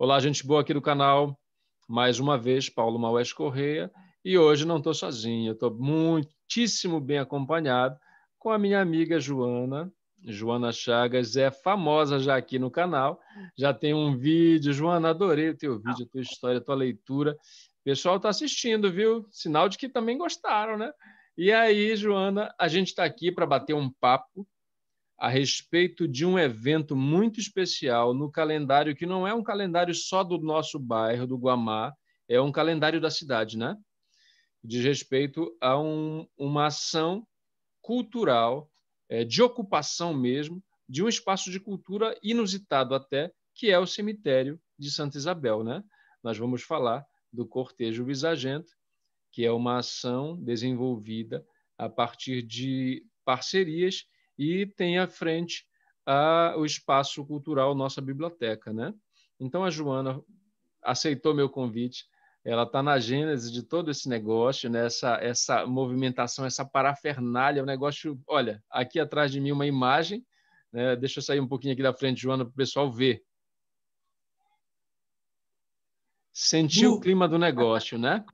Olá, gente boa aqui do canal. Mais uma vez, Paulo Maués Correia. E hoje não estou sozinho, estou muitíssimo bem acompanhado com a minha amiga Joana. Joana Chagas é famosa já aqui no canal. Já tem um vídeo. Joana, adorei o teu vídeo, a tua história, a tua leitura. O pessoal está assistindo, viu? Sinal de que também gostaram, né? E aí, Joana, a gente está aqui para bater um papo a respeito de um evento muito especial no calendário, que não é um calendário só do nosso bairro, do Guamá, é um calendário da cidade, né? Diz respeito a um, uma ação cultural, é, de ocupação mesmo, de um espaço de cultura inusitado até, que é o cemitério de Santa Isabel, né? Nós vamos falar do Cortejo Visagento, que é uma ação desenvolvida a partir de parcerias e tem à frente a, o espaço cultural Nossa Biblioteca. Né? Então, a Joana aceitou meu convite, ela está na gênese de todo esse negócio, né? essa, essa movimentação, essa parafernália, o um negócio... Olha, aqui atrás de mim uma imagem, né? deixa eu sair um pouquinho aqui da frente, Joana, para o pessoal ver. Sentiu uh. o clima do negócio, né?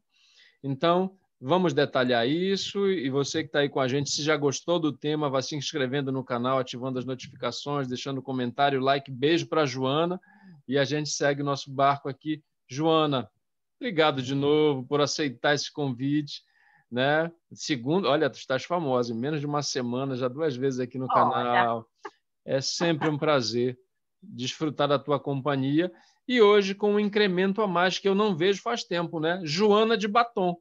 Então, Vamos detalhar isso e você que está aí com a gente, se já gostou do tema, vá se inscrevendo no canal, ativando as notificações, deixando comentário, like, beijo para Joana e a gente segue o nosso barco aqui. Joana, obrigado de novo por aceitar esse convite, né? Segundo, olha, tu estás famosa, em menos de uma semana, já duas vezes aqui no olha. canal. É sempre um prazer desfrutar da tua companhia e hoje com um incremento a mais que eu não vejo faz tempo, né? Joana de Batom.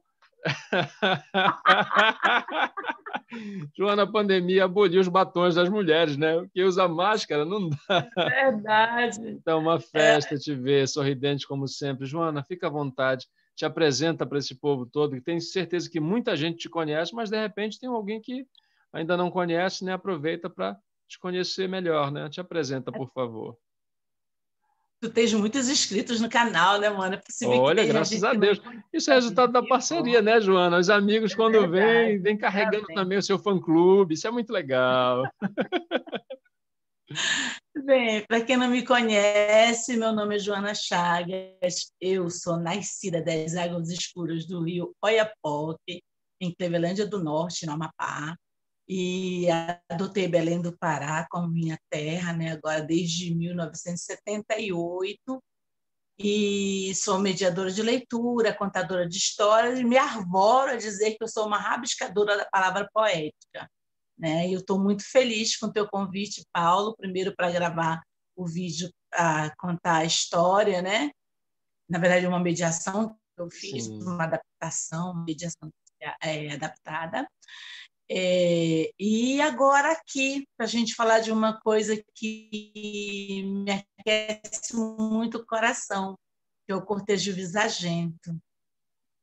Joana, a pandemia aboliu os batons das mulheres, né? que usa máscara não dá. É verdade. Então, uma festa é. te ver, sorridente como sempre. Joana, fica à vontade, te apresenta para esse povo todo, que tenho certeza que muita gente te conhece, mas de repente tem alguém que ainda não conhece, né? Aproveita para te conhecer melhor, né? Te apresenta, por favor. Tu tens muitos inscritos no canal, né, mano? É Olha, graças a Deus. Isso é resultado da parceria, né, Joana? Os amigos, é quando é vêm, vêm carregando também o seu fã-clube. Isso é muito legal. Bem, para quem não me conhece, meu nome é Joana Chagas. Eu sou nascida das águas escuras do rio Oiapoque, em Clevelândia do Norte, no Amapá e adotei Belém do Pará como minha terra, né? Agora desde 1978 e sou mediadora de leitura, contadora de histórias e me arvoro a dizer que eu sou uma rabiscadora da palavra poética, né? E eu estou muito feliz com o teu convite, Paulo, primeiro para gravar o vídeo a contar a história, né? Na verdade, uma mediação que eu fiz, Sim. uma adaptação, mediação é, adaptada. É, e agora aqui, para a gente falar de uma coisa que me aquece muito o coração, que é o cortejo Visagento.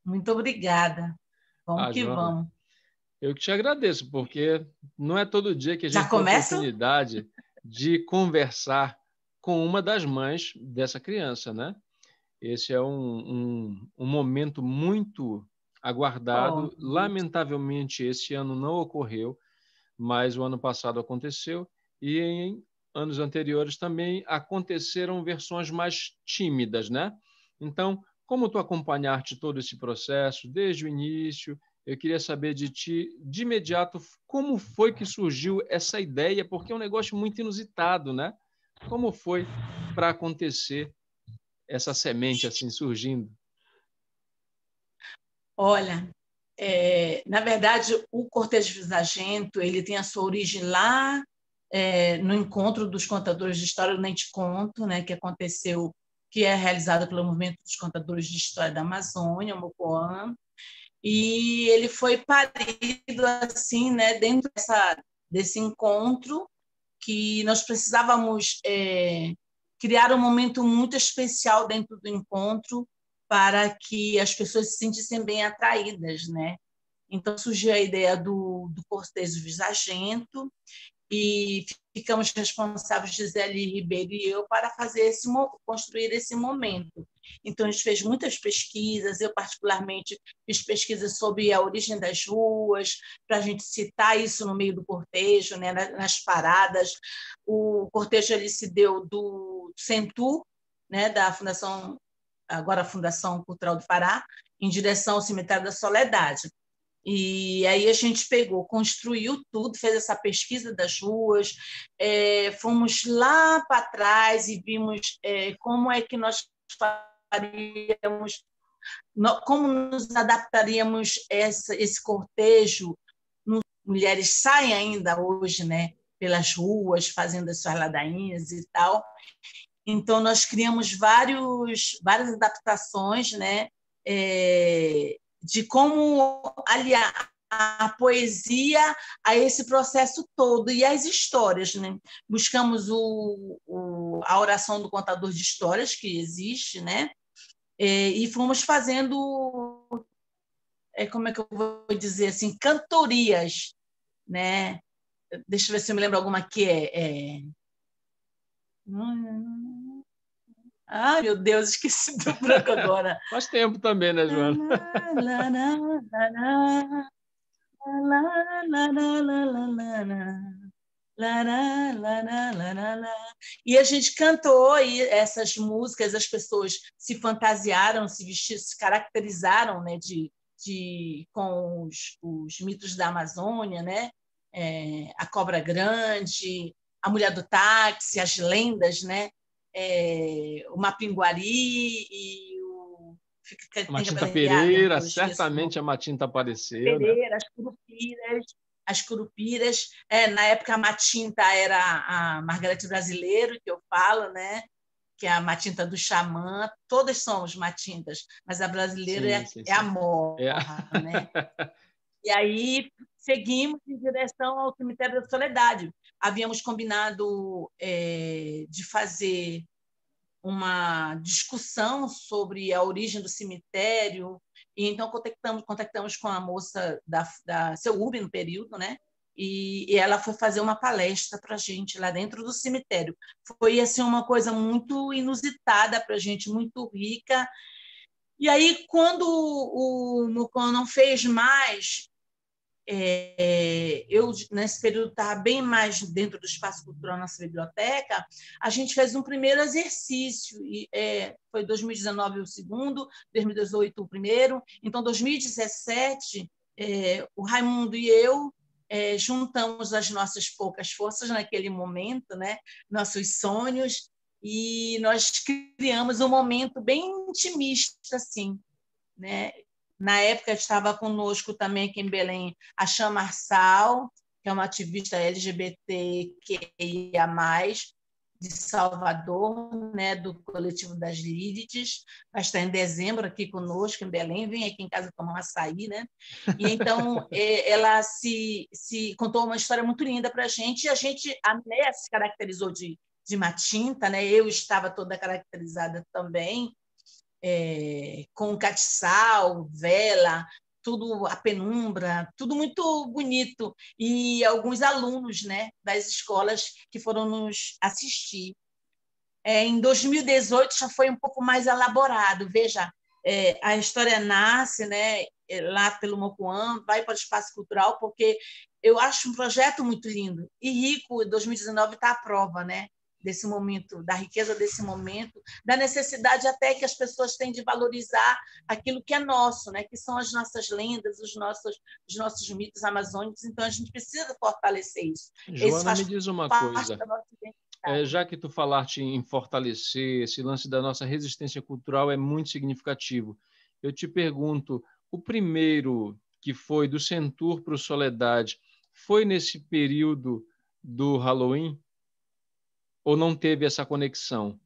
Muito obrigada. Vamos ah, que Joana, vamos. Eu que te agradeço, porque não é todo dia que a gente tem a oportunidade de conversar com uma das mães dessa criança, né? Esse é um, um, um momento muito aguardado. Oh. Lamentavelmente, esse ano não ocorreu, mas o ano passado aconteceu. E em anos anteriores também aconteceram versões mais tímidas, né? Então, como tu acompanhaste todo esse processo desde o início? Eu queria saber de ti, de imediato, como foi que surgiu essa ideia, porque é um negócio muito inusitado, né? Como foi para acontecer essa semente assim surgindo? Olha, é, na verdade, o cortejo visagento ele tem a sua origem lá é, no encontro dos contadores de história do Nente Conto, né, que aconteceu, que é realizado pelo movimento dos contadores de história da Amazônia, o Mocoan, e ele foi parido assim, né, dentro dessa, desse encontro que nós precisávamos é, criar um momento muito especial dentro do encontro para que as pessoas se sentissem bem atraídas, né? Então surgiu a ideia do, do cortejo visagento e ficamos responsáveis, Gisele Ribeiro e eu, para fazer esse, construir esse momento. Então, a gente fez muitas pesquisas, eu particularmente fiz pesquisas sobre a origem das ruas, para a gente citar isso no meio do cortejo, né, nas paradas. O cortejo ali se deu do Centur, né, da Fundação agora a Fundação Cultural do Pará, em direção ao Cemitério da Soledade. E aí a gente pegou, construiu tudo, fez essa pesquisa das ruas, é, fomos lá para trás e vimos é, como é que nós faríamos, como nos adaptaríamos essa, esse cortejo. Mulheres saem ainda hoje, né? pelas ruas, fazendo as suas ladainhas e tal. Então, nós criamos vários, várias adaptações né, é, de como aliar a poesia a esse processo todo e as histórias. Né? Buscamos o, o, a oração do contador de histórias, que existe, né? É, e fomos fazendo, é, como é que eu vou dizer assim, cantorias. Né? Deixa eu ver se eu me lembro alguma que é... é... Ai, meu Deus, esqueci do branco agora. Faz tempo também, né, Joana? E a gente cantou e essas músicas, as pessoas se fantasiaram, se vestiram, se caracterizaram né, de, de, com os, os mitos da Amazônia, né? É, a Cobra Grande, a Mulher do Táxi, as lendas, né? é, o Mapinguari e o. Fica, Matinta Pereira, né, é certamente a Matinta apareceu. Né? Pereira, né? as Curupiras, as Curupiras. É, na época a Matinta era a Margarete Brasileiro, que eu falo, né? que é a Matinta do Xamã, todas são as Matintas, mas a brasileira sim, é, sim, é sim. a morra, é. né? E aí seguimos em direção ao cemitério da Soledade, havíamos combinado é, de fazer uma discussão sobre a origem do cemitério, e então contactamos, contactamos com a moça da, da Uber no período, né? E, e, ela foi fazer uma palestra para a gente lá dentro do cemitério. Foi assim uma coisa muito inusitada para a gente, muito rica. E aí, quando o não fez mais, é, eu nesse período estava tá bem mais dentro do espaço cultural nossa biblioteca, a gente fez um primeiro exercício, e é, foi 2019 o segundo, 2018 o primeiro, então 2017 é, o Raimundo e eu é, juntamos as nossas poucas forças naquele momento, né, nossos sonhos, e nós criamos um momento bem intimista, assim, né? Na época estava conosco também aqui em Belém a Chama Marçal, que é uma ativista LGBTQIA+, de Salvador, né, do coletivo das Lídites, vai estar em dezembro aqui conosco em Belém, vem aqui em casa tomar um açaí, né? E então eh, ela se, se contou uma história muito linda para a gente. E a gente a se caracterizou de de matinta, né? Eu estava toda caracterizada também é, com catiçal, vela, tudo a penumbra, tudo muito bonito. E alguns alunos né, das escolas que foram nos assistir. É, em 2018 já foi um pouco mais elaborado. Veja, é, a história nasce né, lá pelo Mocuã, vai para o Espaço Cultural, porque eu acho um projeto muito lindo e rico. 2019 está à prova, né? desse momento, da riqueza desse momento, da necessidade até que as pessoas têm de valorizar aquilo que é nosso, né? que são as nossas lendas, os nossos, os nossos mitos amazônicos. Então, a gente precisa fortalecer isso. Joana, me diz uma coisa. É, já que tu falaste em fortalecer, esse lance da nossa resistência cultural é muito significativo. Eu te pergunto, o primeiro que foi do Centur para o Soledade, foi nesse período do Halloween? Ou não teve essa conexão?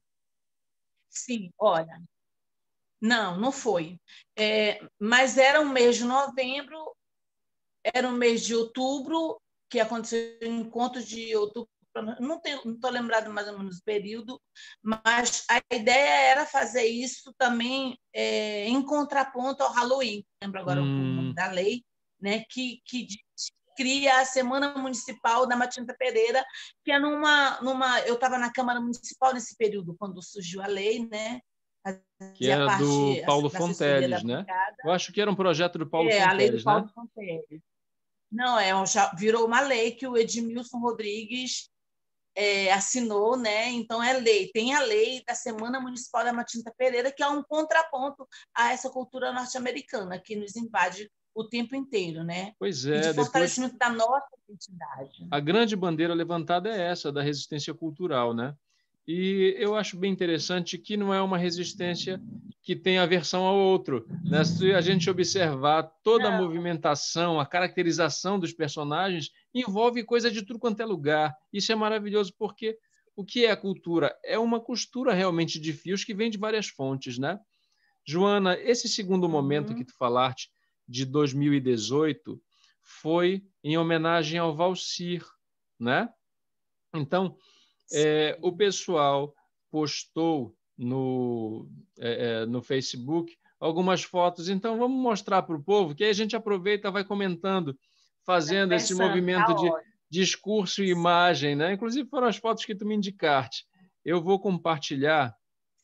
Sim, olha. Não, não foi. É, mas era o mês de novembro, era o mês de outubro, que aconteceu o encontro de outubro. Não estou lembrado mais ou menos o período, mas a ideia era fazer isso também é, em contraponto ao Halloween, lembro agora hum. o nome da lei, né, que, que diz cria a Semana Municipal da Matinta Pereira, que é numa. numa eu estava na Câmara Municipal nesse período, quando surgiu a lei, né? que era é parte, do assim, Paulo Fonteles, né? Eu acho que era um projeto do Paulo é, Fonteles, a lei do né? Paulo né? Fonteles. Não, é, já virou uma lei que o Edmilson Rodrigues é, assinou, né? Então é lei. Tem a lei da Semana Municipal da Matinta Pereira, que é um contraponto a essa cultura norte-americana que nos invade o tempo inteiro, né? Pois é. E de fortalecimento depois... da nossa identidade. A grande bandeira levantada é essa, da resistência cultural, né? E eu acho bem interessante que não é uma resistência que tem aversão ao outro. Né? Se a gente observar toda a movimentação, a caracterização dos personagens, envolve coisa de tudo quanto é lugar. Isso é maravilhoso, porque o que é a cultura? É uma costura realmente de fios que vem de várias fontes. Né? Joana, esse segundo momento uhum. que tu falaste, de 2018 foi em homenagem ao Valsir, né? Então, é, o pessoal postou no, é, é, no Facebook algumas fotos. Então, vamos mostrar para o povo, que aí a gente aproveita, vai comentando, fazendo esse tá movimento de discurso e imagem, né? Inclusive foram as fotos que tu me indicaste. Eu vou compartilhar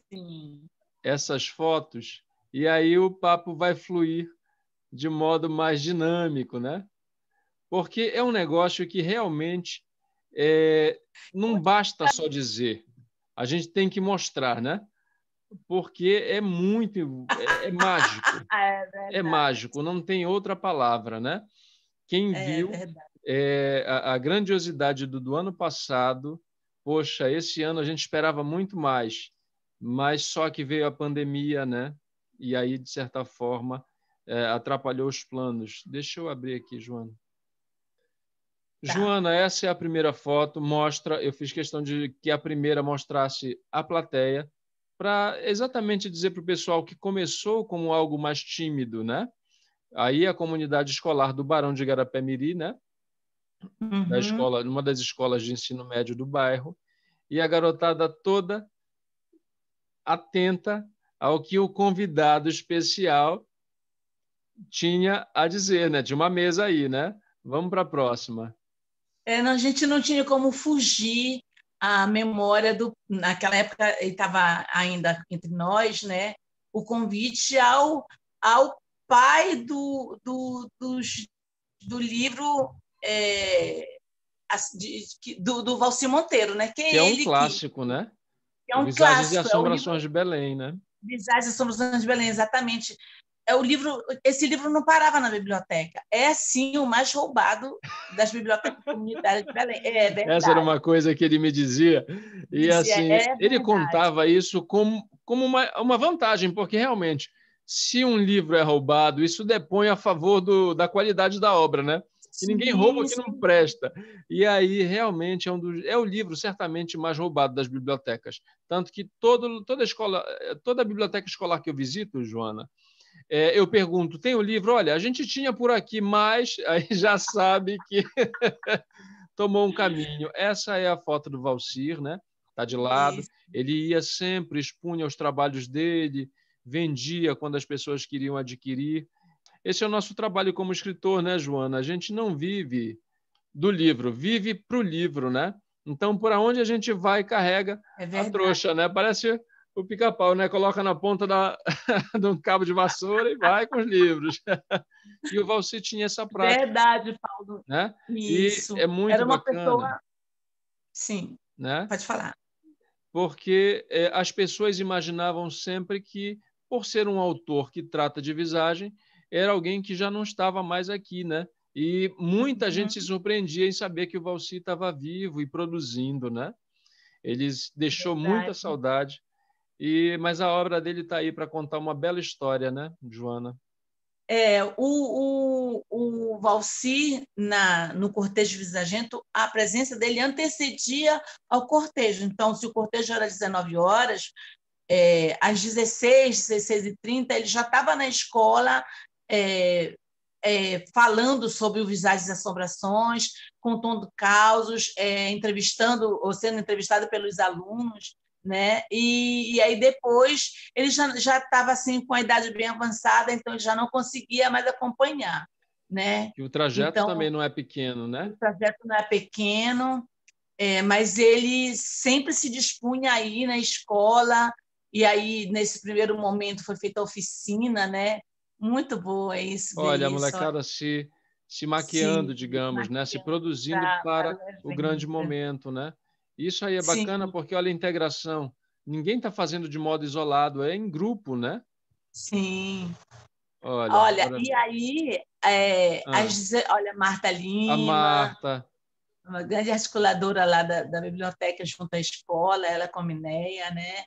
Sim. essas fotos e aí o papo vai fluir de modo mais dinâmico, né? Porque é um negócio que realmente é, não basta só dizer, a gente tem que mostrar, né? Porque é muito, é, é mágico, é, é, mágico, não tem outra palavra, né? Quem é viu é, a, a, grandiosidade do, do ano passado, poxa, esse ano a gente esperava muito mais, mas só que veio a pandemia, né? E aí de certa forma é, atrapalhou os planos. Deixa eu abrir aqui, Joana. Tá. Joana, essa é a primeira foto. Mostra, eu fiz questão de que a primeira mostrasse a plateia, para exatamente dizer para o pessoal que começou como algo mais tímido, né? Aí a comunidade escolar do Barão de Garapé-Miri, né? Uhum. Da escola, uma das escolas de ensino médio do bairro, e a garotada toda atenta ao que o convidado especial tinha a dizer, né? De uma mesa aí, né? Vamos para a próxima. É, a gente não tinha como fugir à memória do. Naquela época ele estava ainda entre nós, né? O convite ao, ao pai do, do, dos, do livro é, do, do Valci Monteiro, né? Que, que é, um clássico, que, né? Que é um Visagens clássico. e é Assombrações é livro... de Belém, né? Visagens e Assombrações de Belém, exatamente é o livro, esse livro não parava na biblioteca. É sim o mais roubado das bibliotecas comunitárias de Belém. É verdade. É Essa era uma coisa que ele me dizia. E dizia, assim, é ele contava isso como, como uma, uma vantagem, porque realmente, se um livro é roubado, isso depõe a favor do, da qualidade da obra, né? Que ninguém sim, rouba o que não presta. E aí, realmente, é, um dos, é o livro certamente mais roubado das bibliotecas. Tanto que todo, toda escola, toda biblioteca escolar que eu visito, Joana, é, eu pergunto, tem o um livro? Olha, a gente tinha por aqui, mas aí já sabe que tomou um caminho. Essa é a foto do Valcir, né? Está de lado. Isso. Ele ia sempre, expunha os trabalhos dele, vendia quando as pessoas queriam adquirir. Esse é o nosso trabalho como escritor, né, Joana? A gente não vive do livro, vive para o livro, né? Então, por onde a gente vai, carrega é a trouxa, né? Parece o pica-pau, né? Coloca na ponta da, de um cabo de vassoura e vai com os livros. e o Valci tinha essa prática. Verdade, Paulo. Né? Isso. E é muito Era uma bacana, pessoa. Sim. Né? Pode falar. Porque é, as pessoas imaginavam sempre que, por ser um autor que trata de visagem, era alguém que já não estava mais aqui, né? E muita uhum. gente se surpreendia em saber que o Valci estava vivo e produzindo, né? Ele deixou Verdade. muita saudade e, mas a obra dele está aí para contar uma bela história, né, Joana? É, o, o, o Valsi, na, no cortejo Visagento, a presença dele antecedia ao cortejo. Então, se o cortejo era às 19 horas, é, às 16, 16 e 30 ele já estava na escola é, é, falando sobre o Visagens e Assombrações, contando causos, é, entrevistando ou sendo entrevistado pelos alunos né? E, e aí depois ele já já estava assim com a idade bem avançada, então ele já não conseguia mais acompanhar, né? E o trajeto então, também não é pequeno, né? O trajeto não é pequeno, é, mas ele sempre se dispunha aí na escola e aí nesse primeiro momento foi feita a oficina, né? Muito boa é isso. Olha, a molecada se se maquiando, Sim, digamos, maquiando, né? se produzindo tá, para, para tá, o grande momento, né? Isso aí é bacana Sim. porque olha a integração. Ninguém está fazendo de modo isolado, é em grupo, né? Sim. Olha, olha e aí, é, ah. as, olha, Marta Lima. A Marta. Uma grande articuladora lá da, da biblioteca junto à escola, ela com a Mineia, né?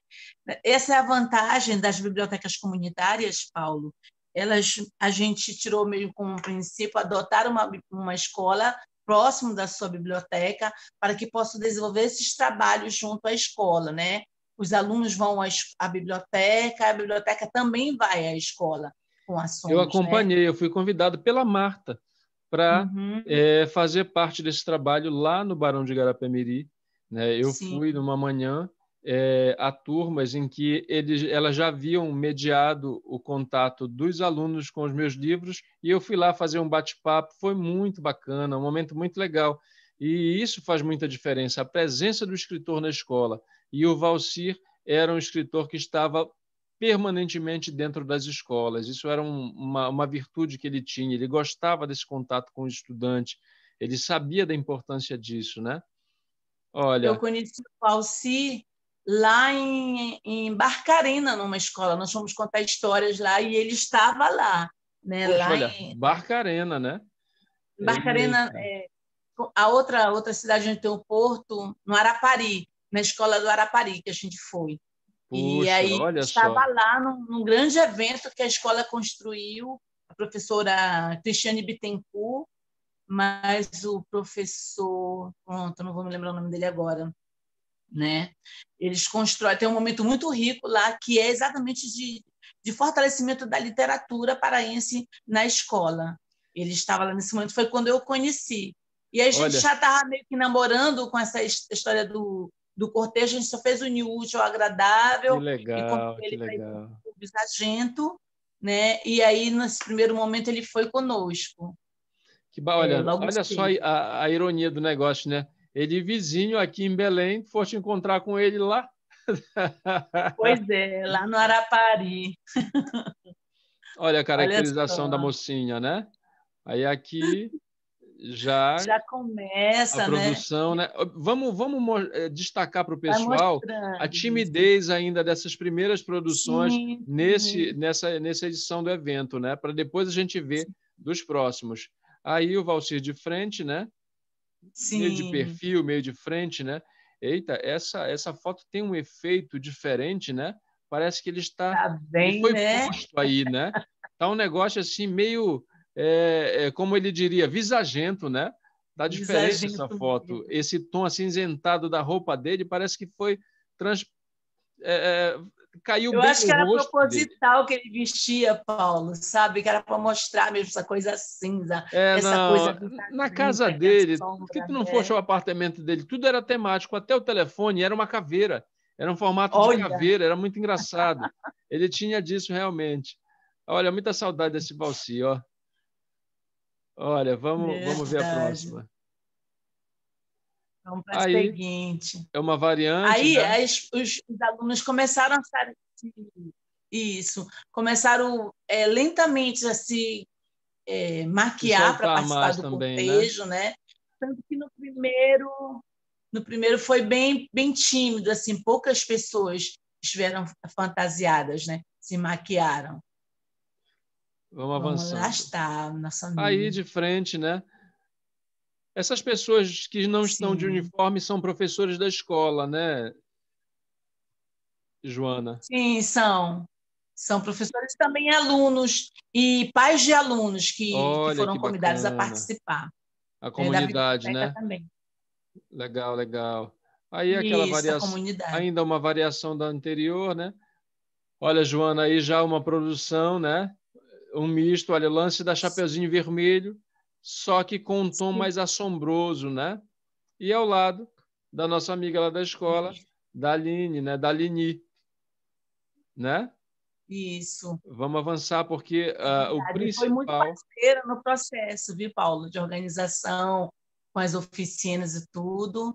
Essa é a vantagem das bibliotecas comunitárias, Paulo, elas a gente tirou meio como princípio adotar uma, uma escola próximo da sua biblioteca, para que possa desenvolver esses trabalhos junto à escola, né? Os alunos vão à, biblioteca, a biblioteca também vai à escola com ações. Eu né? acompanhei, né? eu fui convidado pela Marta para uhum. é, fazer parte desse trabalho lá no Barão de Garapé-Miri. Né? Eu Sim. fui numa manhã é, eh, a turmas em que eles, elas já haviam mediado o contato dos alunos com os meus livros e eu fui lá fazer um bate-papo. Foi muito bacana, um momento muito legal. E isso faz muita diferença, a presença do escritor na escola. E o Valcir era um escritor que estava permanentemente dentro das escolas. Isso era um, uma, uma virtude que ele tinha. Ele gostava desse contato com o estudante. Ele sabia da importância disso, né? Olha. Eu conheci o Valsir lá em, em Barcarena, numa escola. Nós fomos contar histórias lá e ele estava lá. Né? Poxa, lá olha, em... Barcarena, né? Barcarena, é. é, a outra, outra cidade onde tem o Porto, no Arapari, na escola do Arapari que a gente foi. Puxa, e aí estava só. lá num, num, grande evento que a escola construiu, a professora Cristiane Bittencourt, mas o professor. Pronto, não vou me lembrar o nome dele agora né? Eles constroem, tem um momento muito rico lá que é exatamente de, de fortalecimento da literatura paraense na escola. Ele estava lá nesse momento, foi quando eu o conheci. E a gente Olha. já estava meio que namorando com essa história do, do cortejo, a gente só fez o o útil o agradável. Que legal, e ele que legal. sargento, né? E aí, nesse primeiro momento, ele foi conosco. Que ba... Olha, é, olha só a, a, ironia do negócio, né? ele vizinho aqui em Belém, foste encontrar com ele lá? Pois é, lá no Arapari. Olha a caracterização Olha da mocinha, né? Aí aqui já já começa a né? produção, né? né? Vamos vamos eh, destacar para o tá pessoal a timidez ainda dessas primeiras produções sim, nesse sim. nessa nessa edição do evento, né? Para depois a gente ver sim. dos próximos. Aí o Valcir de frente, né? Sim. meio de perfil, meio de frente, né? Eita, essa, essa foto tem um efeito diferente, né? Parece que ele está tá bem, foi né? posto aí, né? Tá um negócio assim meio, é, é, como ele diria, visagento, né? Dá diferença visagento essa foto. Mesmo. Esse tom acinzentado assim, da roupa dele parece que foi trans, é, é caiu eu bem acho que era proposital dele. que ele vestia, Paulo, sabe? Que era para mostrar mesmo essa coisa cinza, é, essa não, coisa. Na casa dele, por que tu não é. fosse ao apartamento dele? Tudo era temático, até o telefone era uma caveira. Era um formato Olha. de caveira, era muito engraçado. ele tinha disso realmente. Olha, muita saudade desse Balsi, ó. Olha, vamos, Verdade. vamos ver a próxima. Vamos é para seguinte. É uma variante. Aí né? as, os, os, alunos começaram a se, isso, começaram é, lentamente a se é, maquiar para participar do também, né? cortejo, né? né? Tanto que no primeiro, no primeiro foi bem, bem tímido, assim, poucas pessoas estiveram fantasiadas, né? Se maquiaram. Vamos avançar. Lá está, nossa amiga. Aí de frente, né? Essas pessoas que não estão Sim. de uniforme são professores da escola, né, Joana? Sim, são. São professores também alunos e pais de alunos que, Olha, que foram que convidados a participar. A é, comunidade, é, né? Também. Legal, legal. Aí é aquela Isso, variação, ainda uma variação da anterior, né? Olha, Joana, aí já uma produção, né? Um misto, olha, lance da Chapeuzinho Vermelho, só que com um tom mais assombroso, né? E ao lado da nossa amiga lá da escola, Sim. da Aline, né? Da né? Isso. Vamos avançar, porque uh, o principal... Foi muito parceira no processo, viu, Paulo? De organização, com as oficinas e tudo.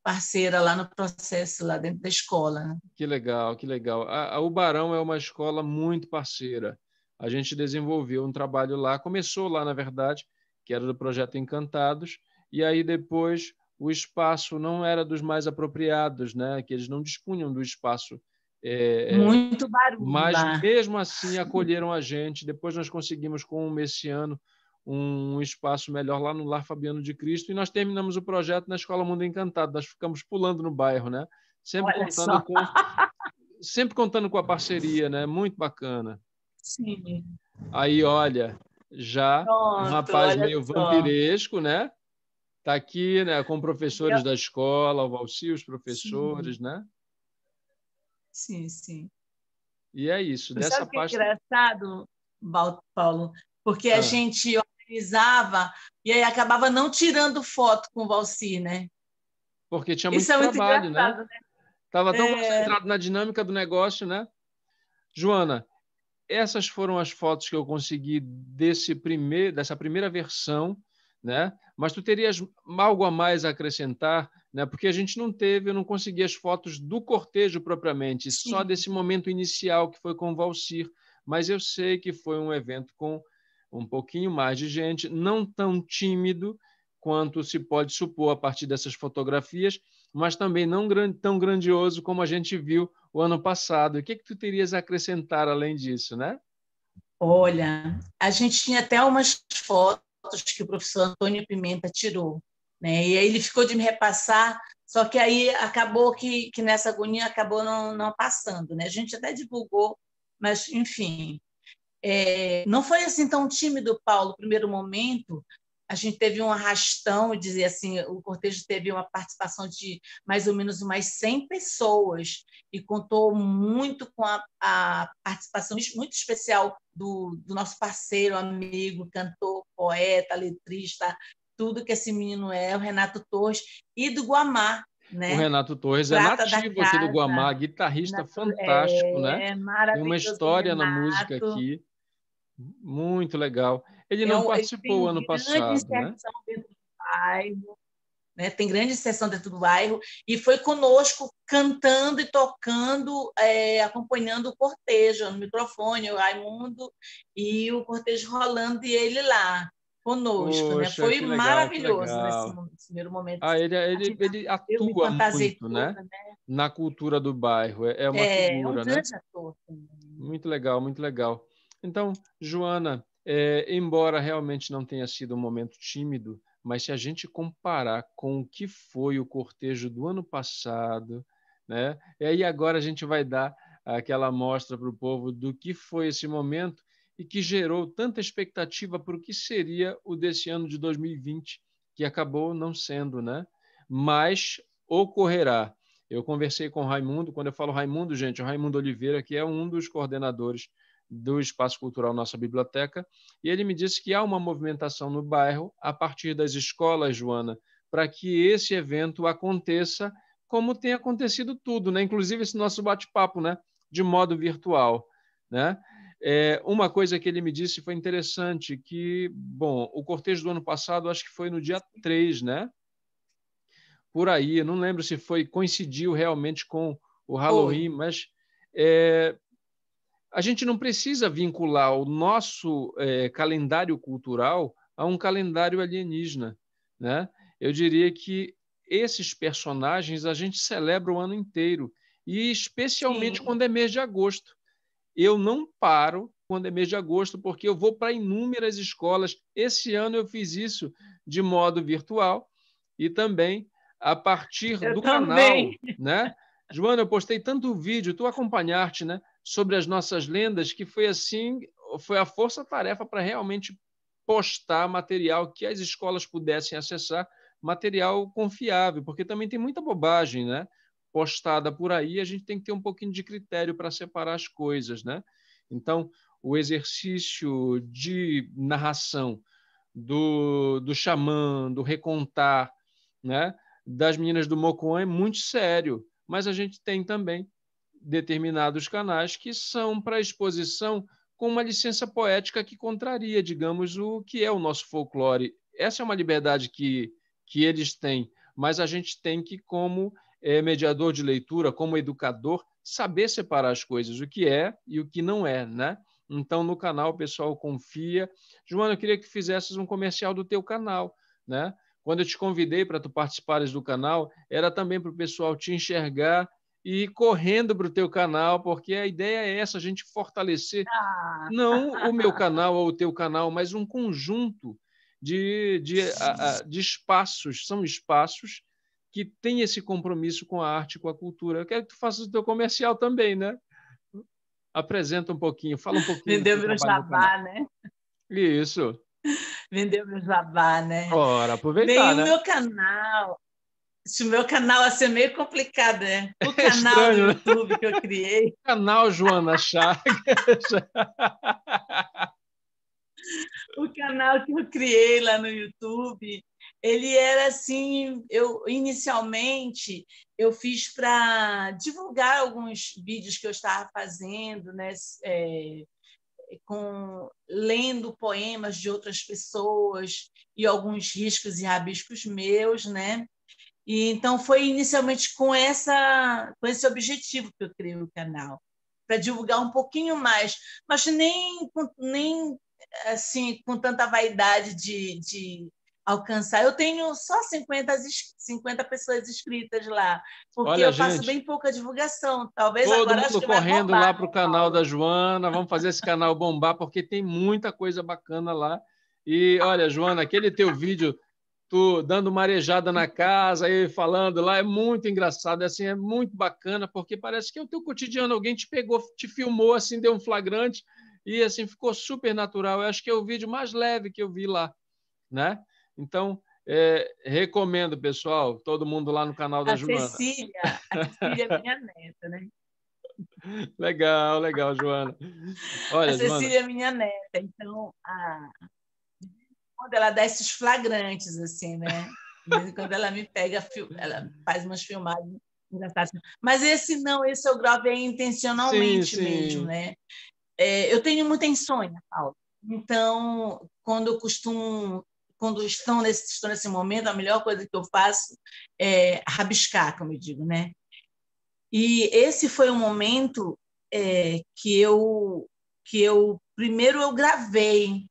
Parceira lá no processo, lá dentro da escola. Né? Que legal, que legal. A, a, o Barão é uma escola muito parceira. A gente desenvolveu um trabalho lá, começou lá, na verdade, que era do projeto Encantados, e aí depois o espaço não era dos mais apropriados, né? que eles não dispunham do espaço. É, é Muito barulho. Mas mesmo assim acolheram a gente. Depois nós conseguimos, com o Messiano, um espaço melhor lá no Lar Fabiano de Cristo, e nós terminamos o projeto na Escola Mundo Encantado. Nós ficamos pulando no bairro, né? Sempre contando com. Sempre contando com a parceria, né? Muito bacana. Sim. Aí, olha, já Pronto, um rapaz meio só. vampiresco, né? Está aqui né, com professores Eu... da escola, o Valci, os professores, sim. né? Sim, sim. E é isso. Mas dessa sabe parte... que é engraçado, Paulo? Porque ah. a gente organizava e aí acabava não tirando foto com o Valci, né? Porque tinha muito, é muito trabalho, né? né? Tava tão é... concentrado na dinâmica do negócio, né? Joana, essas foram as fotos que eu consegui desse dessa primeira versão, né? Mas tu terias algo a mais a acrescentar, né? Porque a gente não teve, eu não consegui as fotos do cortejo propriamente, Sim. só desse momento inicial que foi com o Valsir, mas eu sei que foi um evento com um pouquinho mais de gente, não tão tímido, quanto se pode supor a partir dessas fotografias, mas também não tão grandioso como a gente viu o ano passado. O que, é que tu terias a acrescentar além disso, né? Olha, a gente tinha até umas fotos que o professor Antônio Pimenta tirou, né? E aí ele ficou de me repassar, só que aí acabou que, que nessa agonia acabou não, não passando, né? A gente até divulgou, mas enfim, é, não foi assim tão tímido, Paulo, no primeiro momento, a gente teve um arrastão, dizer assim, o cortejo teve uma participação de mais ou menos umas 100 pessoas e contou muito com a, a participação muito especial do, do, nosso parceiro, amigo, cantor, poeta, letrista, tudo que esse menino é, o Renato Torres, e do Guamá. Né? O Renato Torres é Prata é nativo aqui do Guamá, guitarrista na... É, fantástico, é, né? É maravilhoso. Tem uma história na música aqui. Muito legal. Ele é não é um, participou ele ano passado, né? Dentro do bairro, né? Tem grande inserção dentro do bairro e foi conosco cantando e tocando, é, acompanhando o cortejo no microfone, o Raimundo e o cortejo rolando e ele lá conosco, né? Poxa, né? Foi legal, maravilhoso nesse, nesse, primeiro momento. Ah, ele, ele, ele atua muito, tudo, né? né? Na cultura do bairro, é, é uma é, figura, é um né? Ator Muito legal, muito legal. Então, Joana, é, embora realmente não tenha sido um momento tímido, mas se a gente comparar com o que foi o cortejo do ano passado, né? E aí agora a gente vai dar aquela amostra para o povo do que foi esse momento e que gerou tanta expectativa para o que seria o desse ano de 2020, que acabou não sendo, né? Mas ocorrerá. Eu conversei com o Raimundo, quando eu falo Raimundo, gente, o Raimundo Oliveira, que é um dos coordenadores do Espaço Cultural Nossa Biblioteca, e ele me disse que há uma movimentação no bairro a partir das escolas, Joana, para que esse evento aconteça como tem acontecido tudo, né? inclusive esse nosso bate-papo, né? de modo virtual. Né? É, uma coisa que ele me disse foi interessante, que, bom, o cortejo do ano passado, acho que foi no dia 3, né? Por aí, não lembro se foi coincidiu realmente com o Halloween, mas é, a gente não precisa vincular o nosso é, calendário cultural a um calendário alienígena. Né? Eu diria que esses personagens a gente celebra o ano inteiro, e especialmente Sim. quando é mês de agosto. Eu não paro quando é mês de agosto, porque eu vou para inúmeras escolas. Esse ano eu fiz isso de modo virtual e também a partir eu do também. canal, né? Joana, eu postei tanto vídeo, tu acompanhaste, né? sobre as nossas lendas, que foi assim, foi a força-tarefa para realmente postar material que as escolas pudessem acessar, material confiável, porque também tem muita bobagem, né? Postada por aí, a gente tem que ter um pouquinho de critério para separar as coisas, né? Então, o exercício de narração do, do xamã, do recontar, né? Das meninas do Mocoan é muito sério, mas a gente tem também determinados canais que são para exposição com uma licença poética que contraria, digamos, o que é o nosso folclore. Essa é uma liberdade que, que eles têm, mas a gente tem que, como é, mediador de leitura, como educador, saber separar as coisas, o que é e o que não é, né? Então, no canal, o pessoal confia. Joana, eu queria que fizesses um comercial do teu canal, né? Quando eu te convidei para tu participares do canal, era também para o pessoal te enxergar e correndo para o teu canal, porque a ideia é essa, a gente fortalecer ah. não o meu canal ou o teu canal, mas um conjunto de, de, de espaços, são espaços que têm esse compromisso com a arte, com a cultura. Eu quero que tu faças o teu comercial também, né? Apresenta um pouquinho, fala um pouquinho. Vendeu meu jabá, né? Isso. Vendeu meu jabá, né? Ora, aproveitar, Bem, né? o meu canal, o meu canal assim, é meio complicado, né? É o canal estranho, do né? YouTube né? que eu criei. Canal Joana Chagas. o canal que eu criei lá no YouTube, ele era assim, eu inicialmente eu fiz para divulgar alguns vídeos que eu estava fazendo, né? É, com lendo poemas de outras pessoas e alguns riscos e rabiscos meus, né? E então foi inicialmente com essa com esse objetivo que eu criei o canal, para divulgar um pouquinho mais, mas nem nem assim com tanta vaidade de, de alcançar. Eu tenho só 50, 50 pessoas inscritas lá, porque Olha, eu gente, faço bem pouca divulgação. Talvez todo agora mundo correndo lá né, para o canal da Joana, vamos fazer esse canal bombar, porque tem muita coisa bacana lá. E olha, Joana, aquele teu vídeo tu dando marejada na casa e falando lá, é muito engraçado, é assim, é muito bacana, porque parece que é o teu cotidiano, alguém te pegou, te filmou, assim, deu um flagrante e, assim, ficou super natural. Eu acho que é o vídeo mais leve que eu vi lá, né? Então, é, recomendo, pessoal, todo mundo lá no canal da a Joana. Cecília, a Cecília é minha neta, né? Legal, legal, Joana. Olha, a Cecília Joana. é minha neta, então a, quando ela dá esses flagrantes, assim, né? De vez em quando ela me pega, ela faz umas filmagens engraçadas. Mas esse não, esse eu gravei intencionalmente sim, sim. mesmo, né? É, eu tenho muita insônia, Paulo. Então, quando eu costumo, quando estou nesse, estou nesse momento, a melhor coisa que eu faço é rabiscar, como eu digo, né? E esse foi um momento é, que eu que eu primeiro eu gravei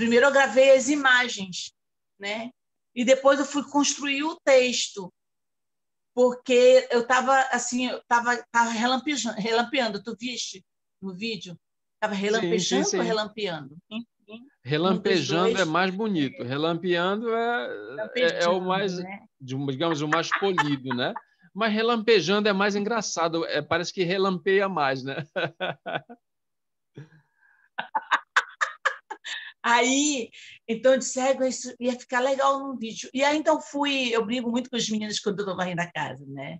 Primeiro eu gravei as imagens, né? E depois eu fui construir o texto, porque eu estava assim, eu estava tava relampejando, relampeando. Tu viste no vídeo? Estava relampejando sim, sim, sim. ou relampeando? relampejando é mais bonito. Relampeando é, é, é o mais, né? digamos, o mais polido, né? Mas relampejando é mais engraçado. É, parece que relampeia mais, né? Aí, então, eu disse, é, isso ia ficar legal num vídeo. E aí, então, fui, eu brigo muito com os meninos quando eu tô varrendo a casa, né?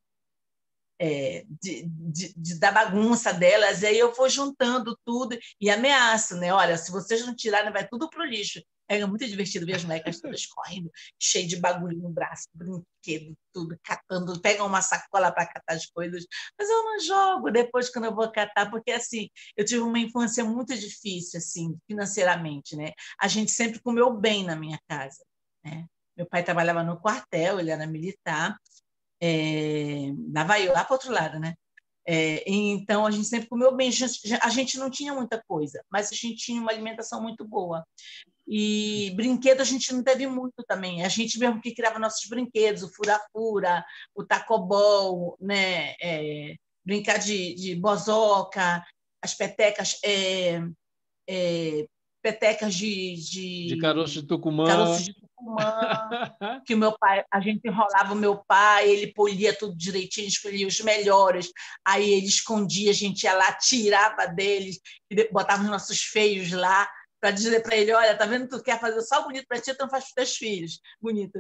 É, de, de, de, da bagunça delas, e aí eu vou juntando tudo e ameaço, né? Olha, se vocês não tirarem, vai tudo pro lixo. Era muito divertido ver as molecas todas correndo, cheio de bagulho no braço, brinquedo, tudo, catando, pegam uma sacola para catar as coisas. Mas eu não jogo depois quando eu vou catar, porque assim, eu tive uma infância muito difícil, assim, financeiramente, né? A gente sempre comeu bem na minha casa, né? Meu pai trabalhava no quartel, ele era militar, é, lá lá para outro lado, né? É, então a gente sempre comeu bem, a gente não tinha muita coisa, mas a gente tinha uma alimentação muito boa. E brinquedo a gente não teve muito também. A gente mesmo que criava nossos brinquedos, o fura-fura, o tacobol, né? É, brincar de, de bozoca, as petecas, é, é, petecas de, de... De caroço de tucumã. Caroço de tucumã, que o meu pai... A gente enrolava o meu pai, ele polia tudo direitinho, escolhia os melhores. Aí ele escondia, a gente ia lá, tirava deles, e botava os nossos feios lá para dizer para ele, olha, tá vendo tu quer fazer só bonito para ti, então faz para teus filhos bonito.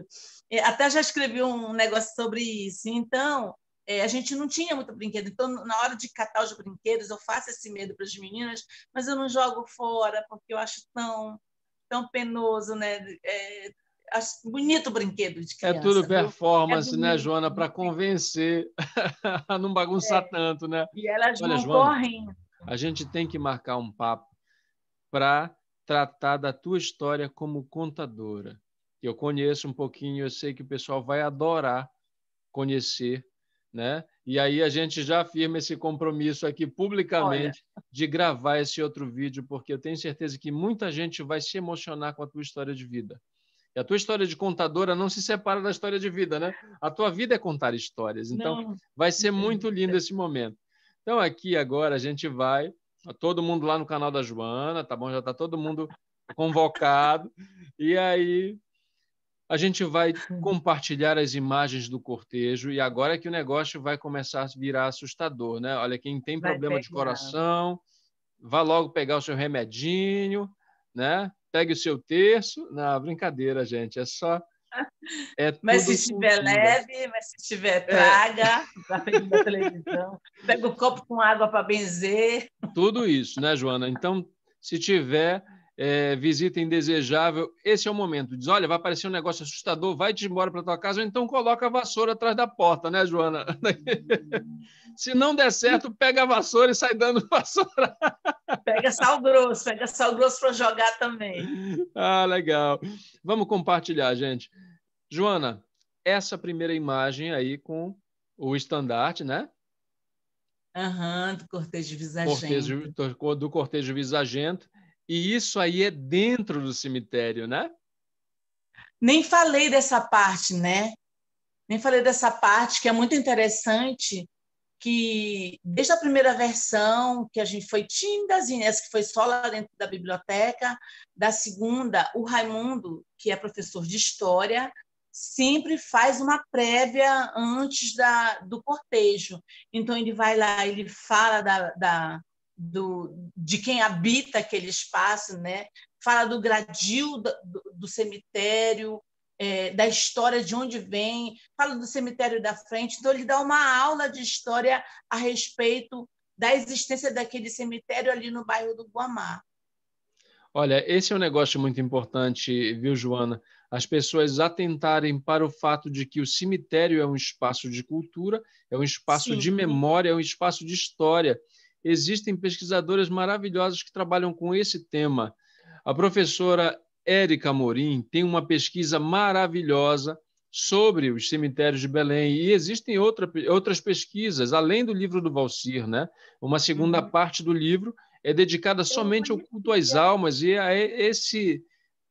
É, até já escrevi um negócio sobre isso. Então, é, a gente não tinha muito brinquedo. Então, na hora de catar os brinquedos, eu faço esse medo para as meninas, mas eu não jogo fora, porque eu acho tão, tão penoso, né? É, acho bonito o brinquedo de é criança. É tudo performance, é né, Joana? Para convencer a não bagunçar é. tanto, né? E elas Olha, não Joana, correm. A gente tem que marcar um papo para tratar da tua história como contadora. Eu conheço um pouquinho, eu sei que o pessoal vai adorar conhecer, né? E aí a gente já firma esse compromisso aqui publicamente Olha. de gravar esse outro vídeo, porque eu tenho certeza que muita gente vai se emocionar com a tua história de vida. E a tua história de contadora não se separa da história de vida, né? A tua vida é contar histórias. Então, não. vai ser muito lindo esse momento. Então, aqui agora a gente vai Tá todo mundo lá no canal da Joana, tá bom? Já tá todo mundo convocado. E aí a gente vai compartilhar as imagens do cortejo e agora é que o negócio vai começar a virar assustador, né? Olha, quem tem problema de coração, vá logo pegar o seu remedinho, né? Pegue o seu terço. Não, brincadeira, gente, é só é mas se tiver leve, mas se tiver é. traga, é. Tá da televisão, pega o copo com água para benzer. Tudo isso, né, Joana? Então, se tiver é, visita indesejável, esse é o momento. Diz, olha, vai aparecer um negócio assustador, vai-te embora para tua casa, ou então coloca a vassoura atrás da porta, né, Joana? Se não der certo, pega a vassoura e sai dando vassoura. pega sal grosso, pega sal grosso para jogar também. Ah, legal. Vamos compartilhar, gente. Joana, essa primeira imagem aí com o estandarte, né? Aham, uhum, do cortejo visagento. Cortejo, do cortejo visagento. E isso aí é dentro do cemitério, né? Nem falei dessa parte, né? Nem falei dessa parte que é muito interessante, que desde a primeira versão, que a gente foi tímidazinha, essa que foi só lá dentro da biblioteca, da segunda, o Raimundo, que é professor de história, sempre faz uma prévia antes da, do cortejo. Então, ele vai lá, ele fala da, da, do, de quem habita aquele espaço, né? fala do gradil do, do cemitério, é, da história de onde vem, fala do cemitério da frente, então ele dá uma aula de história a respeito da existência daquele cemitério ali no bairro do Guamá. Olha, esse é um negócio muito importante, viu, Joana? As pessoas atentarem para o fato de que o cemitério é um espaço de cultura, é um espaço Sim. de memória, é um espaço de história. Existem pesquisadoras maravilhosas que trabalham com esse tema. A professora Érica Morim tem uma pesquisa maravilhosa sobre os cemitérios de Belém e existem outra, outras pesquisas além do livro do Valcir, né? Uma segunda uhum. parte do livro é dedicada somente ao culto às almas e a esse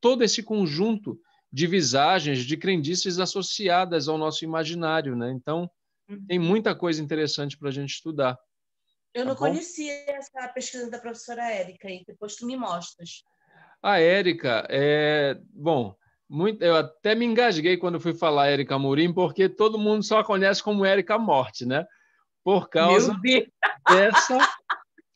todo esse conjunto de visagens, de crendices associadas ao nosso imaginário, né? Então uhum. tem muita coisa interessante para a gente estudar. Eu tá não bom? conhecia essa pesquisa da professora Érica, e depois tu me mostras. A Érica, é... bom, muito... eu até me engasguei quando fui falar Érica Mourim porque todo mundo só conhece como Érica Morte, né? Por causa dessa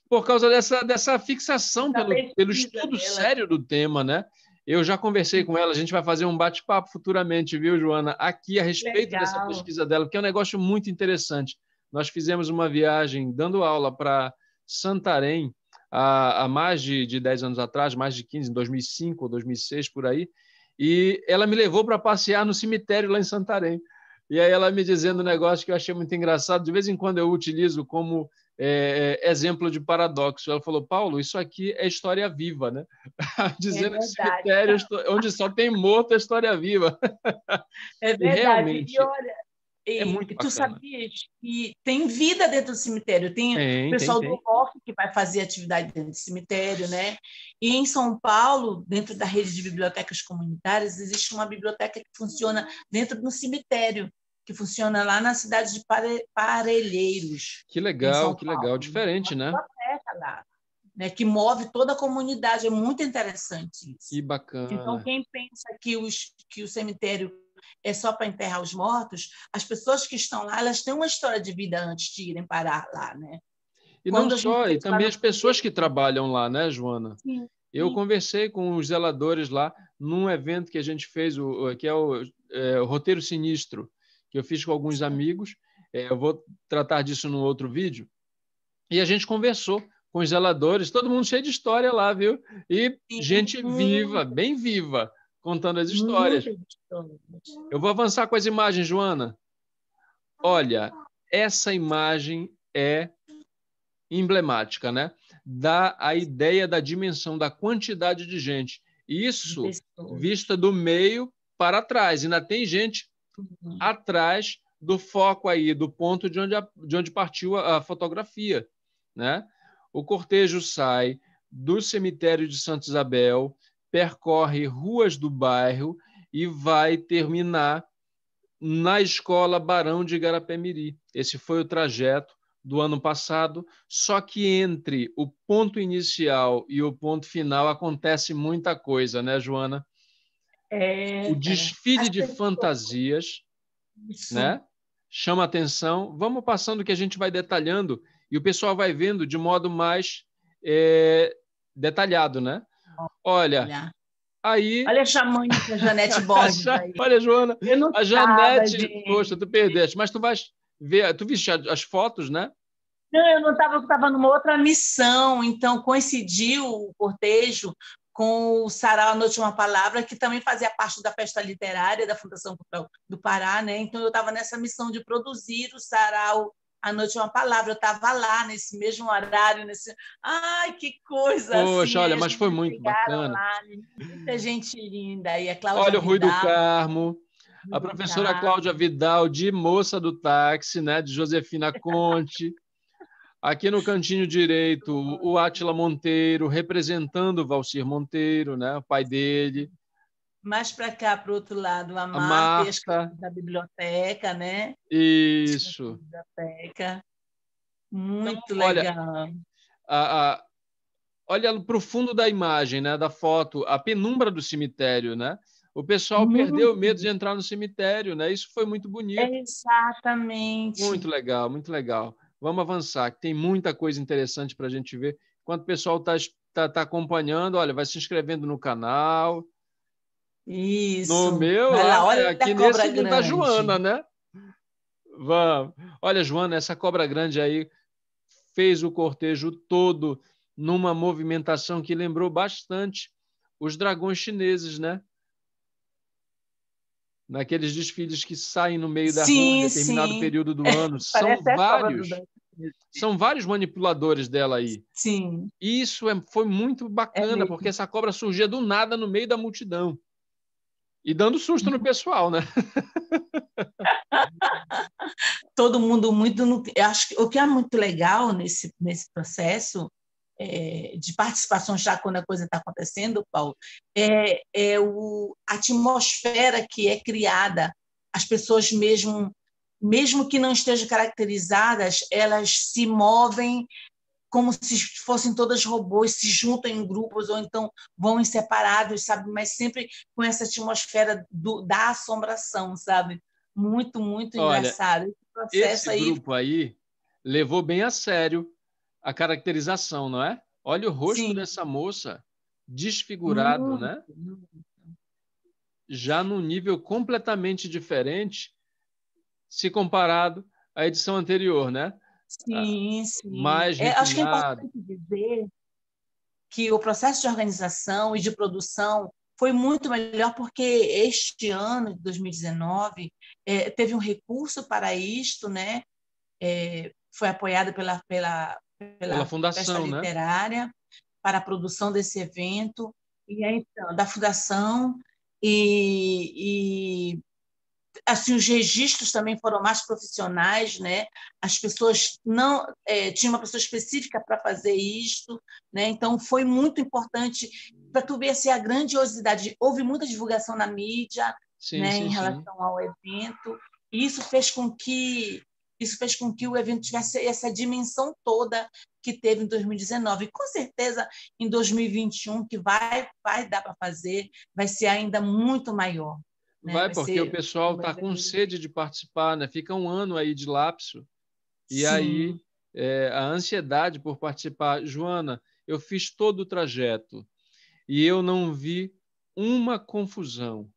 por causa dessa, dessa fixação pelo, pelo estudo dela. sério do tema, né? Eu já conversei com ela, a gente vai fazer um bate-papo futuramente, viu, Joana, aqui a respeito Legal. dessa pesquisa dela, que é um negócio muito interessante. Nós fizemos uma viagem dando aula para Santarém há, há, mais de, de 10 anos atrás, mais de 15, em 2005 ou 2006, por aí, e ela me levou para passear no cemitério lá em Santarém. E aí ela me dizendo um negócio que eu achei muito engraçado, de vez em quando eu utilizo como é, é exemplo de paradoxo. Ela falou, Paulo, isso aqui é história viva, né? Dizendo é verdade, que cemitério, é onde só tem morto, é história viva. É verdade. e olha, é e, é muito tu sabias que tem vida dentro do cemitério, tem, tem o pessoal tem, do ROF que vai fazer atividade dentro do cemitério, né? E em São Paulo, dentro da rede de bibliotecas comunitárias, existe uma biblioteca que funciona dentro do cemitério, que funciona lá na cidade de Pare... Parelheiros. Que legal, que legal, diferente, né? Lá, né? Que move toda a comunidade, é muito interessante isso. Que bacana. Então, quem pensa que, os, que o cemitério é só para enterrar os mortos, as pessoas que estão lá, elas têm uma história de vida antes de irem parar lá, né? E Quando não só, e também para... as pessoas que trabalham lá, né, Joana? Sim. Eu Sim. conversei com os zeladores lá num evento que a gente fez, o, que é o, é, o Roteiro Sinistro, que eu fiz com alguns amigos. É, eu vou tratar disso num outro vídeo. E a gente conversou com os zeladores, todo mundo cheio de história lá, viu? E Sim. gente viva, bem viva contando as histórias. Eu vou avançar com as imagens, Joana. Olha, essa imagem é emblemática, né? Dá a ideia da dimensão da quantidade de gente. Isso vista do meio para trás. Ainda tem gente uhum. atrás do foco aí, do ponto de onde, a, de onde partiu a, a fotografia, né? O cortejo sai do cemitério de Santa Isabel, percorre ruas do bairro e vai terminar na escola Barão de Igarapé-Miri. Esse foi o trajeto do ano passado, só que entre o ponto inicial e o ponto final acontece muita coisa, né, Joana? É, o é. desfile é. de fantasias, Isso. né? Chama atenção. Vamos passando que a gente vai detalhando e o pessoal vai vendo de modo mais é, detalhado, né? Olha, Olha. Aí... Olha a xamânica, Janete Borges. Olha, Joana, a Janete... Poxa, tu perdeste. Mas tu vais ver... Tu viste as fotos, né? Não, eu não estava... Eu estava numa outra missão. Então, coincidiu o cortejo com o Sarau A Noite Uma Palavra, que também fazia parte da festa literária da Fundação Cultural do Pará, né? Então, eu estava nessa missão de produzir o Sarau à noite uma palavra. Eu estava lá nesse mesmo horário, nesse. Ai, que coisa! Assim, Poxa, assim, olha, mas foi muito bacana. Lá, muita gente linda. E a Cláudia olha o Rui Vidal, do Carmo. A professora Cláudia Vidal, de moça do táxi, né? De Josefina Conte. Aqui no cantinho direito, o Átila Monteiro, representando o Valcir Monteiro, né? o pai dele mais para cá, para o outro lado, a, a Marta, da biblioteca, né? Isso. Da biblioteca. Então, muito então, legal. Olha, a, a, olha para o fundo da imagem, né, da foto, a penumbra do cemitério, né? O pessoal perdeu o medo de entrar no cemitério, né? Isso foi muito bonito. exatamente. Muito legal, muito legal. Vamos avançar, que tem muita coisa interessante para a gente ver. Enquanto o pessoal está tá, tá acompanhando, olha, vai se inscrevendo no canal, isso. No meu, lá, olha, é, aqui nesse aqui tá grande. da Joana, né? Vamos. Olha, Joana, essa cobra grande aí fez o cortejo todo numa movimentação que lembrou bastante os dragões chineses, né? Naqueles desfiles que saem no meio da sim, rua em determinado sim. período do ano. São vários. São vários manipuladores dela aí. Sim. Isso é, foi muito bacana, é porque essa cobra surgia do nada no meio da multidão. E dando susto no uhum. pessoal, né? Todo mundo muito. No... Eu acho que o que é muito legal nesse, nesse processo é, de participação já quando a coisa está acontecendo, Paulo, é, é o, a atmosfera que é criada. As pessoas mesmo, mesmo que não estejam caracterizadas, elas se movem como se fossem todas robôs, se juntam em grupos ou então vão em separados, sabe? Mas sempre com essa atmosfera do, da assombração, sabe? Muito, muito Olha, engraçado. Esse, processo esse aí... grupo aí levou bem a sério a caracterização, não é? Olha o rosto Sim. dessa moça desfigurado, muito, né? Muito. Já num nível completamente diferente se comparado à edição anterior, né? Sim, sim. Mais é, acho que é importante dizer que o processo de organização e de produção foi muito melhor porque este ano de 2019 é, eh, teve um recurso para isto, né? É, foi apoiado pela pela pela, pela fundação né? literária para a produção desse evento e aí, então, da fundação e, e assim os registros também foram mais profissionais né as pessoas não é, tinha uma pessoa específica para fazer isto né então foi muito importante para tu ver assim, a grandiosidade houve muita divulgação na mídia sim, né sim, em relação sim. ao evento e isso fez com que isso fez com que o evento tivesse essa dimensão toda que teve em 2019. E com certeza em 2021, que vai, vai dar para fazer, vai ser ainda muito maior. Né? Vai, vai porque o pessoal está com sede de participar, né? Fica um ano aí de lapso. E Sim. aí é, a ansiedade por participar. Joana, eu fiz todo o trajeto e eu não vi uma confusão.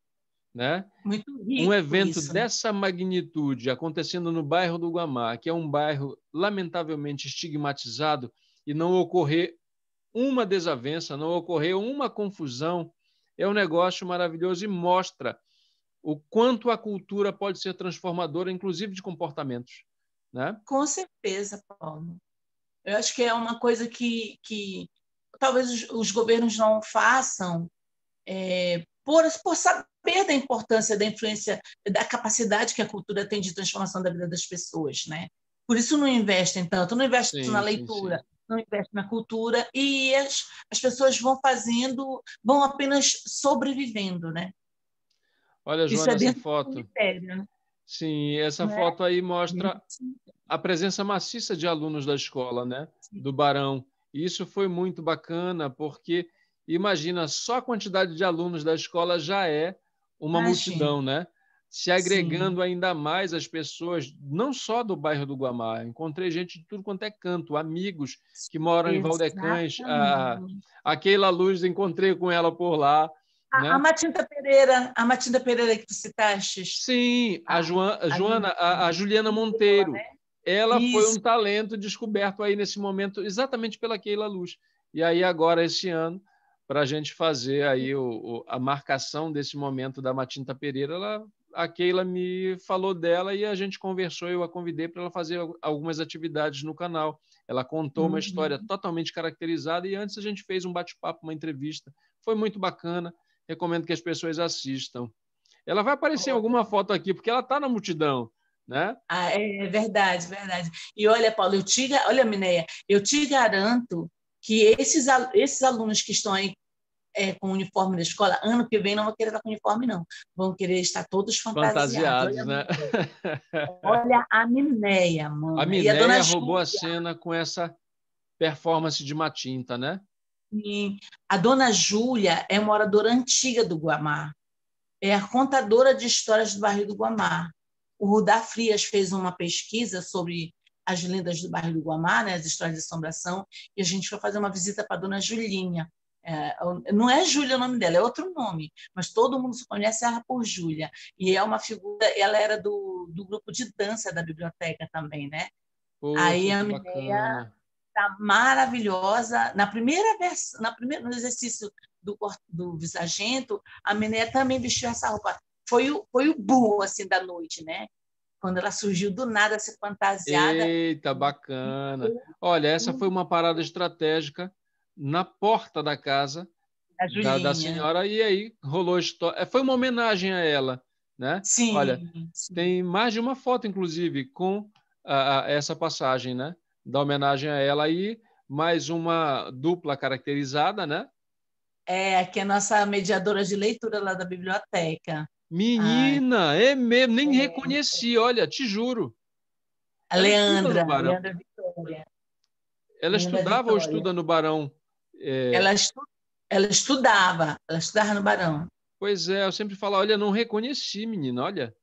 Né? um evento isso, dessa magnitude acontecendo no bairro do Guamá, que é um bairro lamentavelmente estigmatizado, e não ocorrer uma desavença, não ocorrer uma confusão, é um negócio maravilhoso e mostra o quanto a cultura pode ser transformadora, inclusive de comportamentos. Né? Com certeza, Paulo. Eu acho que é uma coisa que, que talvez os, governos não façam é, por, por saber da importância, da influência, da capacidade que a cultura tem de transformação da vida das pessoas. Né? Por isso não investem tanto, não investem sim, na leitura, sim, sim não investe na cultura e as, as pessoas vão fazendo, vão apenas sobrevivendo, né? Olha, Joana, é essa foto. Né? Sim, essa Não é? foto aí mostra a presença maciça de alunos da escola, né? Do Barão. E isso foi muito bacana, porque imagina, só a quantidade de alunos da escola já é uma Imagina. multidão, né? Se agregando Sim. ainda mais as pessoas, não só do bairro do Guamá. Encontrei gente de tudo quanto é canto, amigos que moram Exatamente. em Valdecães. A, a Keila Luz, encontrei com ela por lá. A, né? a Matinta Pereira, a Matinta Pereira que tu citaste. Sim, a, ah, Joana, a, Joana, a, a Juliana Monteiro. Né? Ela Isso. foi um talento descoberto aí nesse momento, exatamente pela Keila Luz. E aí, agora, esse ano, para a gente fazer aí o, o, a marcação desse momento da Matinta Pereira, ela, a Keila me falou dela e a gente conversou, eu a convidei para ela fazer algumas atividades no canal. Ela contou uhum. uma história totalmente caracterizada e antes a gente fez um bate-papo, uma entrevista. Foi muito bacana recomendo que as pessoas assistam. Ela vai aparecer em alguma foto aqui, porque ela está na multidão. Né? Ah, é verdade, verdade. E olha, Paulo, eu te, olha, Mineia, eu te garanto que esses, esses alunos que estão aí é, com o uniforme da escola, ano que vem não vão querer estar com uniforme, não. Vão querer estar todos fantasiados. Fantasiados, olha né? né? olha a Mineia, mano. A Mineia a roubou Júlia. a cena com essa performance de Matinta, né? Sim. A dona Júlia é moradora antiga do Guamá. É a contadora de histórias do barril do Guamá. O Rudá Frias fez uma pesquisa sobre as lendas do barril do Guamá, né, as histórias de assombração, e a gente foi fazer uma visita para a dona Julinha. É, não é Júlia o nome dela, é outro nome, mas todo mundo se conhece ela por Júlia. E é uma figura, ela era do, do grupo de dança da biblioteca também, né? Poxa, Aí a menina está maravilhosa. Na primeira vers... na primeira, no exercício do, do visagento, a Mené também vestiu essa roupa. Foi o, foi o boom, assim, da noite, né? Quando ela surgiu do nada, se fantasiada. Eita, bacana. Uhum. Olha, essa foi uma parada estratégica na porta da casa da, da, senhora, e aí rolou a história. É, foi uma homenagem a ela, né? Sim. Olha, sim. tem mais de uma foto, inclusive, com a, a, essa passagem, né? da homenagem a ela aí. Mais uma dupla caracterizada, né? É, que é a nossa mediadora de leitura lá da biblioteca. Menina, Ai. Ah, é mesmo, nem é. reconheci, olha, te juro. A Leandra, Leandra Vitória. Ela Leandra estudava Vitória. ou estuda no Barão? É... Ela, estu... ela estudava, ela estudava no Barão. Pois é, eu sempre falo, olha, não reconheci, menina, olha.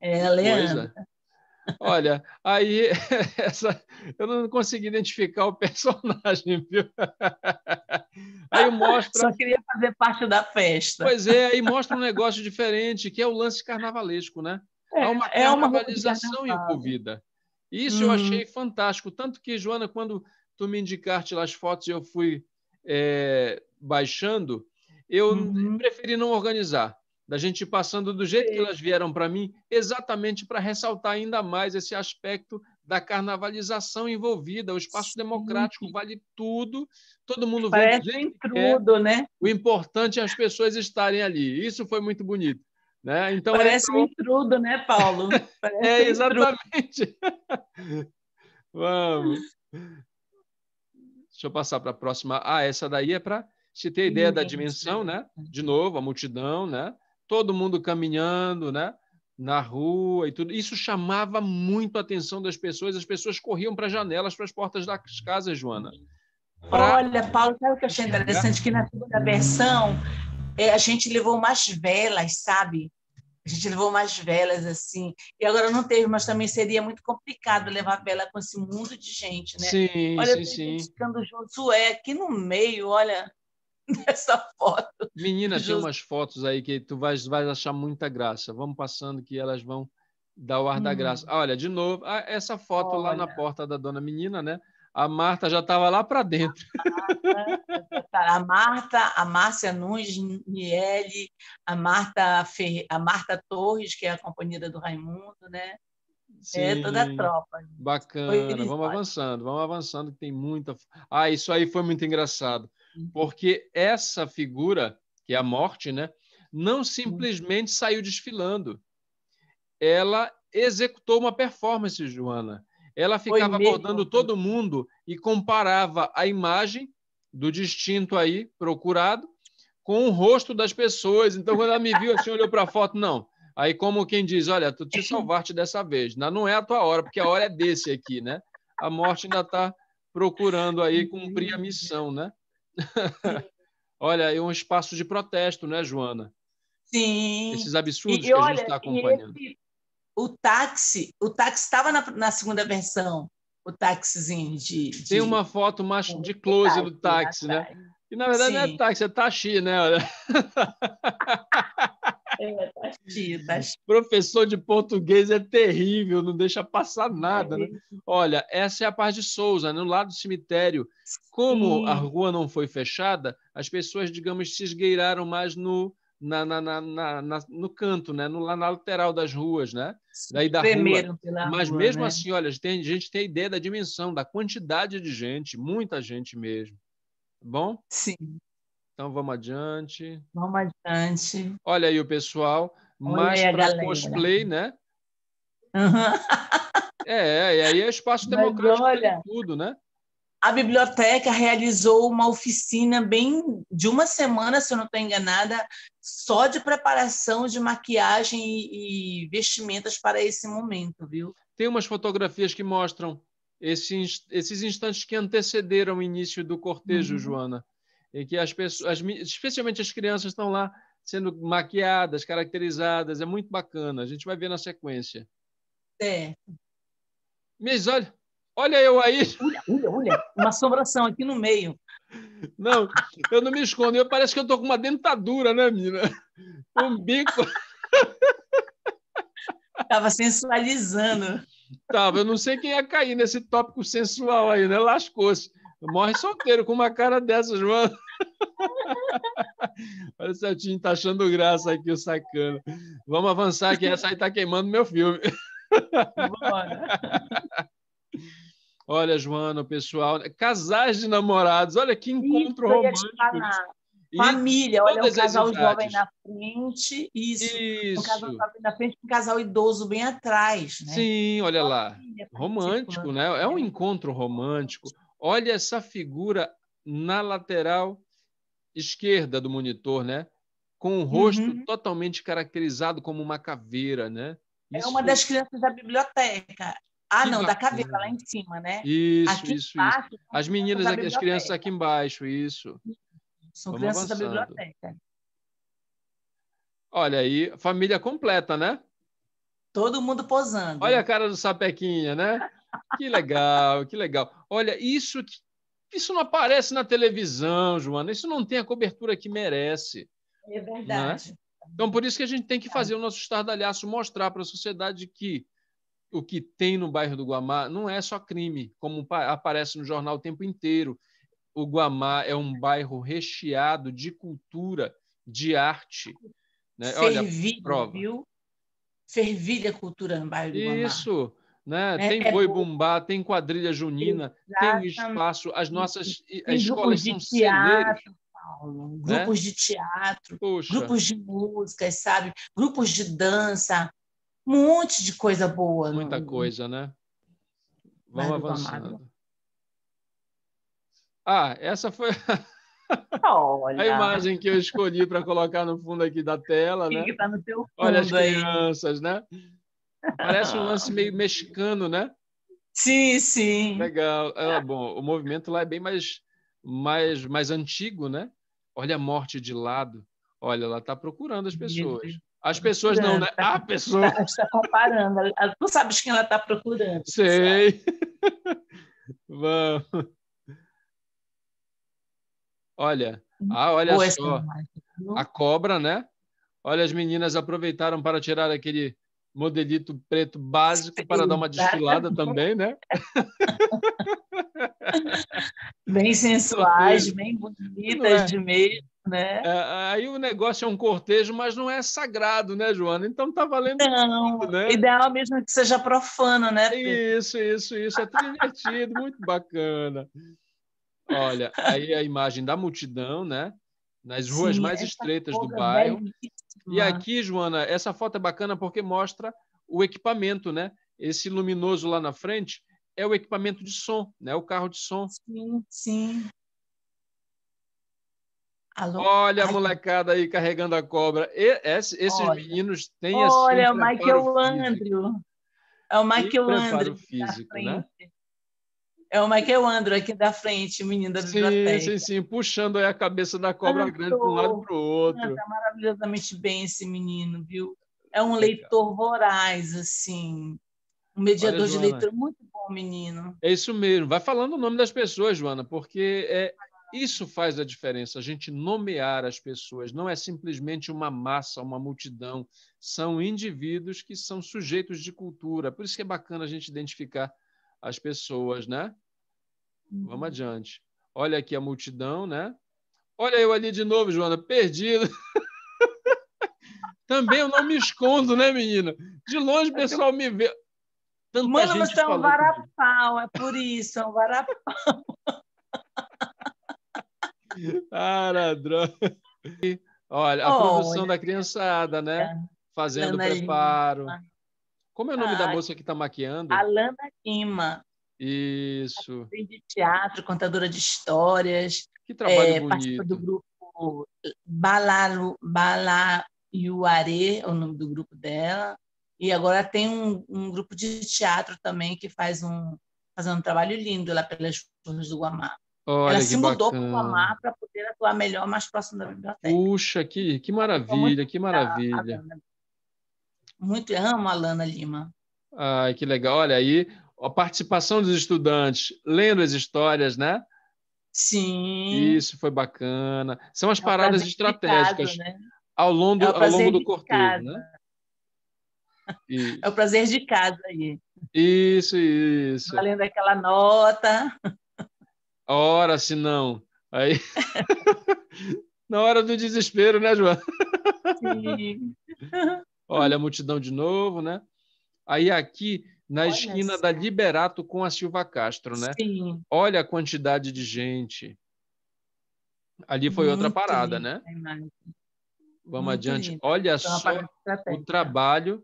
É, a Leandra. Coisa. Olha, aí essa, eu não consegui identificar o personagem, viu? Aí mostra. Só queria fazer parte da festa. Pois é, aí mostra um negócio diferente, que é o lance carnavalesco, né? É, uma é carnavalização uma envolvida. Isso hum. eu achei fantástico. Tanto que, Joana, quando tu me indicaste lá as fotos e eu fui é, baixando, eu uhum. preferi não organizar da gente passando do jeito que elas vieram para mim, exatamente para ressaltar ainda mais esse aspecto da carnavalização envolvida, o espaço Sim. democrático vale tudo, todo mundo vê. Intrudo, né? O importante é as pessoas estarem ali. Isso foi muito bonito. Né? Então, né, é, Parece um intrudo, né, Paulo? é, exatamente. Vamos. Deixa eu passar para a próxima. Ah, essa daí é para se ter ideia da dimensão, né? De novo, a multidão, né? todo mundo caminhando, né? Na rua e tudo. Isso chamava muito a atenção das pessoas. As pessoas corriam para as janelas, para as portas das casas, Joana. Pra... Olha, Paulo, sabe o que eu achei interessante? Que na segunda versão é, a gente levou mais velas, sabe? A gente levou mais velas, assim. E agora não teve, mas também seria muito complicado levar vela com esse mundo de gente, né? Sim, olha, sim, sim. Olha, Josué aqui no meio, olha... nessa foto. Menina, tem umas fotos aí que tu vais, vais achar muita graça. Vamos passando que elas vão dar o ar hum. da uhum. graça. Olha, de novo, ah, essa foto Olha. lá na porta da dona menina, né? A Marta já estava lá para dentro. Tá, a Marta, a Márcia Nunes Niele, a Marta, Fer, a Marta Torres, que é a companheira do Raimundo, né? É Sim, é toda a tropa. Bacana. Vamos avançando, vamos avançando, que tem muita. Ah, isso aí foi muito engraçado Uhum. porque essa figura, que é a morte, né, não uhum. simplesmente saiu desfilando. Ela executou uma performance, Joana. Ela ficava abordando né? todo mundo e comparava a imagem do distinto aí procurado com o rosto das pessoas. Então, quando ela me viu assim, olhou para a foto, não. Aí, como quem diz, olha, tu te salvaste dessa vez. Não é a tua hora, porque a hora é desse aqui, né? A morte ainda está procurando aí cumprir a uhum. missão, né? olha, é um espaço de protesto, né, Joana? Sim. Esses absurdos e, que a gente está acompanhando. Esse, o táxi, o táxi estava na, na, segunda versão, o táxizinho de, de, Tem uma foto mais de close do táxi, né? Que na verdade Sim. não é táxi, é taxi, né? Tá Professor de português é terrível, não deixa passar nada. Né? Olha, essa é a parte de Souza, né? no lado do cemitério. Como Sim. a rua não foi fechada, as pessoas, digamos, se esgueiraram mais no, na, na, na, na no canto, né? no, na lateral das ruas, né? Daí da Primeiro, rua. Mas rua, mesmo né? assim, olha, tem, a gente tem ideia da dimensão, da quantidade de gente, muita gente mesmo. Tá bom? Sim. Então vamos adiante. Vamos adiante. Olha aí o pessoal, mais para cosplay, né? Uhum. É, e aí é espaço democrático olha, tudo, né? A biblioteca realizou uma oficina bem de uma semana, se eu não estou enganada, só de preparação de maquiagem e, e vestimentas para esse momento, viu? Tem umas fotografias que mostram esses, esses instantes que antecederam o início do cortejo, uhum. Joana em que as pessoas, especialmente as crianças, estão lá sendo maquiadas, caracterizadas. É muito bacana. A gente vai ver na sequência. É. Mas olha, olha eu aí. Olha, olha, olha. Uma assombração aqui no meio. Não, eu não me escondo. Eu, parece que eu tô com uma dentadura, né, menina? Um bico. Tava sensualizando. Tava. Eu não sei quem ia cair nesse tópico sensual aí, né? Lascou-se. Morre solteiro com uma cara dessas, mano. Olha o Celtinho, tá achando graça aqui, o sacano. Vamos avançar que essa aí tá queimando meu filme. Olha, Joana, pessoal, né, casais de namorados, olha que encontro isso, romântico. Família, olha, o casal jovem na frente, isso. isso. Um casal jovem na frente, um casal idoso bem atrás, né? Sim, olha Família lá. Romântico, né? É um encontro romântico. Olha essa figura na lateral esquerda do monitor, né? Com o rosto uhum. totalmente caracterizado como uma caveira, né? É isso. É uma das crianças da biblioteca. Ah, que não, bacana. da caveira, lá em cima, né? Isso, aqui isso, embaixo, isso. As meninas, aqui, as crianças aqui embaixo, isso. São Vamos crianças avançando. da biblioteca. Olha aí, família completa, né? Todo mundo posando. Olha a cara do Sapequinha, né? Que legal, que legal. Olha, isso que isso não aparece na televisão, Joana. Isso não tem a cobertura que merece. É né? verdade. Né? Então, por isso que a gente tem que é. fazer o nosso estardalhaço mostrar para a sociedade que o que tem no bairro do Guamá não é só crime, como aparece no jornal o tempo inteiro. O Guamá é um bairro recheado de cultura, de arte. Né? Servilha, Olha, prova. viu? Servilha cultura no bairro do Guamá. Isso né? É, tem é boi bumbá, tem quadrilha junina, Exatamente. tem espaço, as nossas tem escolas são teatro, celeiros. Paulo, né? grupos de teatro, Puxa. grupos de música, sabe? Grupos de dança, um monte de coisa boa. Muita no... coisa, né? Vamos Mário avançando. Amado. Ah, essa foi Olha. a imagem que eu escolhi para colocar no fundo aqui da tela, né? Que tá no teu fundo Olha as crianças, né? Parece um ah. lance meio mexicano, né? Sim, sim. Legal. Ah, bom, o movimento lá é bem mais, mais, mais antigo, né? Olha a morte de lado. Olha, ela está procurando as pessoas. As pessoas não, né? Ah, pessoas. a pessoa. Está, está comparando. Tu sabes quem ela está procurando. Sei. Vamos. Olha, ah, olha Boa só. A cobra, né? Olha, as meninas aproveitaram para tirar aquele modelito preto básico Sim, para dar uma desfilada tá? também, né? bem sensuais, bem bonitas é? de mesmo, né? É, aí o negócio é um cortejo, mas não é sagrado, né, Joana? Então tá valendo não, tudo, né? Ideal mesmo é que seja profano, né? Isso, isso, isso. É divertido, muito bacana. Olha, aí a imagem da multidão, né? nas ruas Sim, mais estreitas do é bairro. e aqui, Joana, essa foto é bacana porque mostra o equipamento, né? Esse luminoso lá na frente é o equipamento de som, né? O carro de som. Sim, sim. Alô? Olha a molecada aí carregando a cobra. E, esse, esses olha. meninos têm olha, assim. Olha, um o Michael físico. Andrew. É o Michael Andrew. É tá físico, né? É o Michael Andro aqui da frente, o menino da biblioteca. Sim, sim, sim, puxando a cabeça da cobra ah, grande de um lado para o outro. Está maravilhosamente bem esse menino, viu? É um Legal. leitor voraz, assim. Um mediador Olha, de leitura muito bom, menino. É isso mesmo. Vai falando o nome das pessoas, Joana, porque é, isso faz a diferença, a gente nomear as pessoas. Não é simplesmente uma massa, uma multidão. São indivíduos que são sujeitos de cultura. Por isso que é bacana a gente identificar as pessoas, né? Vamos uhum. adiante. Olha aqui a multidão, né? Olha eu ali de novo, Joana, perdido. Também eu não me escondo, né, menina? De longe o é pessoal me vê. Tanta Mano, você é um varapau, é por isso, é um varapau. Cara, Olha, a oh, produção olha. da criançada, né? É. Fazendo Lana preparo. Lima. Como é o nome ah, da moça que está maquiando? Alana Lima. Isso. Participei de teatro, contadora de histórias. Que trabalho é, bonito. do grupo Balalu, Balaiuare, é o nome do grupo dela. E agora tem um, um grupo de teatro também que faz um, fazendo um trabalho lindo lá pelas ruas do Guamá. Olha, ela se mudou para o Guamá para poder atuar melhor, mais próximo da biblioteca. Puxa, que, que maravilha, que maravilha. muito amo a Lana Lima. Ai, que legal. Olha, aí a participação dos estudantes lendo as histórias, né? Sim. Isso foi bacana. São as é paradas estratégicas né? ao longo, é ao longo do cortejo, né? Isso. É o prazer de casa aí. Isso, isso. Valendo aquela nota. Ora, se não. Aí. Na hora do desespero, né, João? Sim. Olha, a multidão de novo, né? Aí aqui na Olha esquina da Liberato com a Silva Castro, né? Sim. Olha a quantidade de gente. Ali foi Muito outra parada, né? Vamos Muito adiante. Lindo. Olha então, só o trabalho.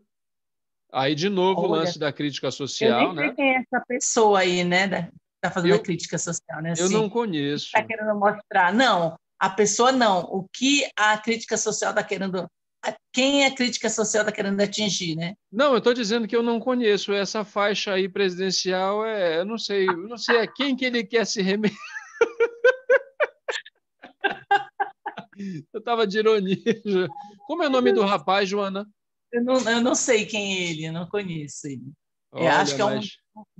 Aí, de novo, Olha. o lance da crítica social. Eu nem né? sei né? quem é essa pessoa aí, né? Está fazendo eu, a crítica social, né? Assim, eu não tá conheço. Está querendo mostrar. Não, a pessoa não. O que a crítica social está querendo quem a crítica social está querendo atingir, né? Não, eu estou dizendo que eu não conheço essa faixa aí presidencial. É, eu não sei, eu não sei a quem que ele quer se remeter. eu estava de ironia. Como é o nome do rapaz, Joana? Eu não, eu não sei quem é ele, eu não conheço ele. Olha, eu acho que é um, mas...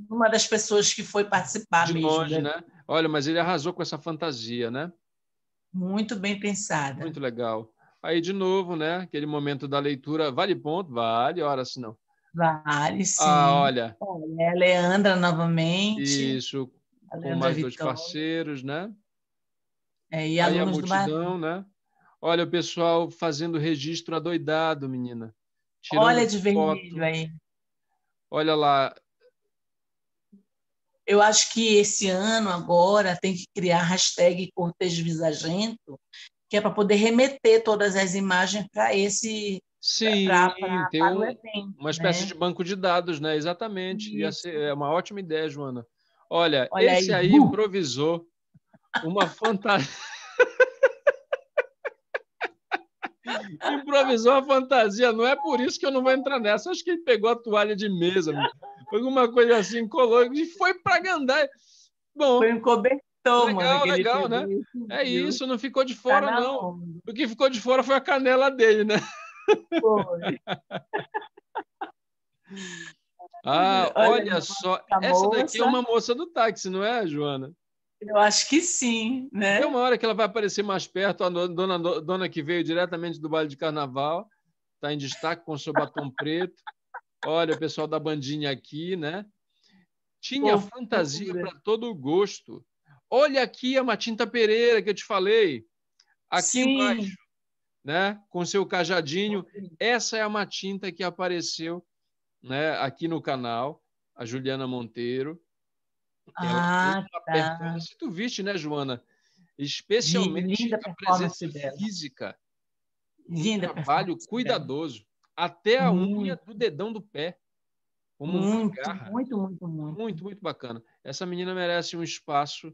uma das pessoas que foi participar de mesmo. Longe, né? né? Olha, mas ele arrasou com essa fantasia, né? Muito bem pensada. Muito legal. Aí, de novo, né? Aquele momento da leitura, vale ponto? Vale, ora se não. Vale, ah, sim. Ah, olha. olha é a Leandra novamente. Isso, com mais Vitória. dois parceiros, né? É, e Aí a multidão, né? Olha o pessoal fazendo registro adoidado, menina. Olha de foto. vermelho aí. Olha lá. Eu acho que esse ano agora tem que criar hashtag Cortejo Visagento que é para poder remeter todas as imagens para esse Sim, pra, pra, tem um, evento, uma né? espécie né? de banco de dados, né? Exatamente. é uma ótima ideia, Joana. Olha, Olha esse aí, aí uh! improvisou uma fantasia. improvisou a fantasia. Não é por isso que eu não vou entrar nessa. Acho que ele pegou a toalha de mesa, alguma coisa assim, colou e foi para Gandai. Bom, foi um cobertor legal, legal, né? é isso, não ficou de tá fora, tá não. Onda. O que ficou de fora foi a canela dele, né? Foi. ah, olha, olha só. Essa daqui é uma moça do táxi, não é, Joana? Eu acho que sim, né? Tem uma hora que ela vai aparecer mais perto, a dona, dona que veio diretamente do baile de carnaval, está em destaque com seu batom preto. Olha, o pessoal da bandinha aqui, né? Tinha Pô, fantasia para todo o gosto. Olha aqui a Matinta Pereira que eu te falei, aqui Sim. embaixo, né? com seu cajadinho. Essa é a Matinta que apareceu né? aqui no canal, a Juliana Monteiro. É ah, tá. tu viste, né, Joana? Especialmente Linda a presença dela. física. Linda um trabalho cuidadoso. Dela. Até a unha do dedão do pé. Como muito, uma garra. Muito, muito, muito. Muito, muito bacana. Essa menina merece um espaço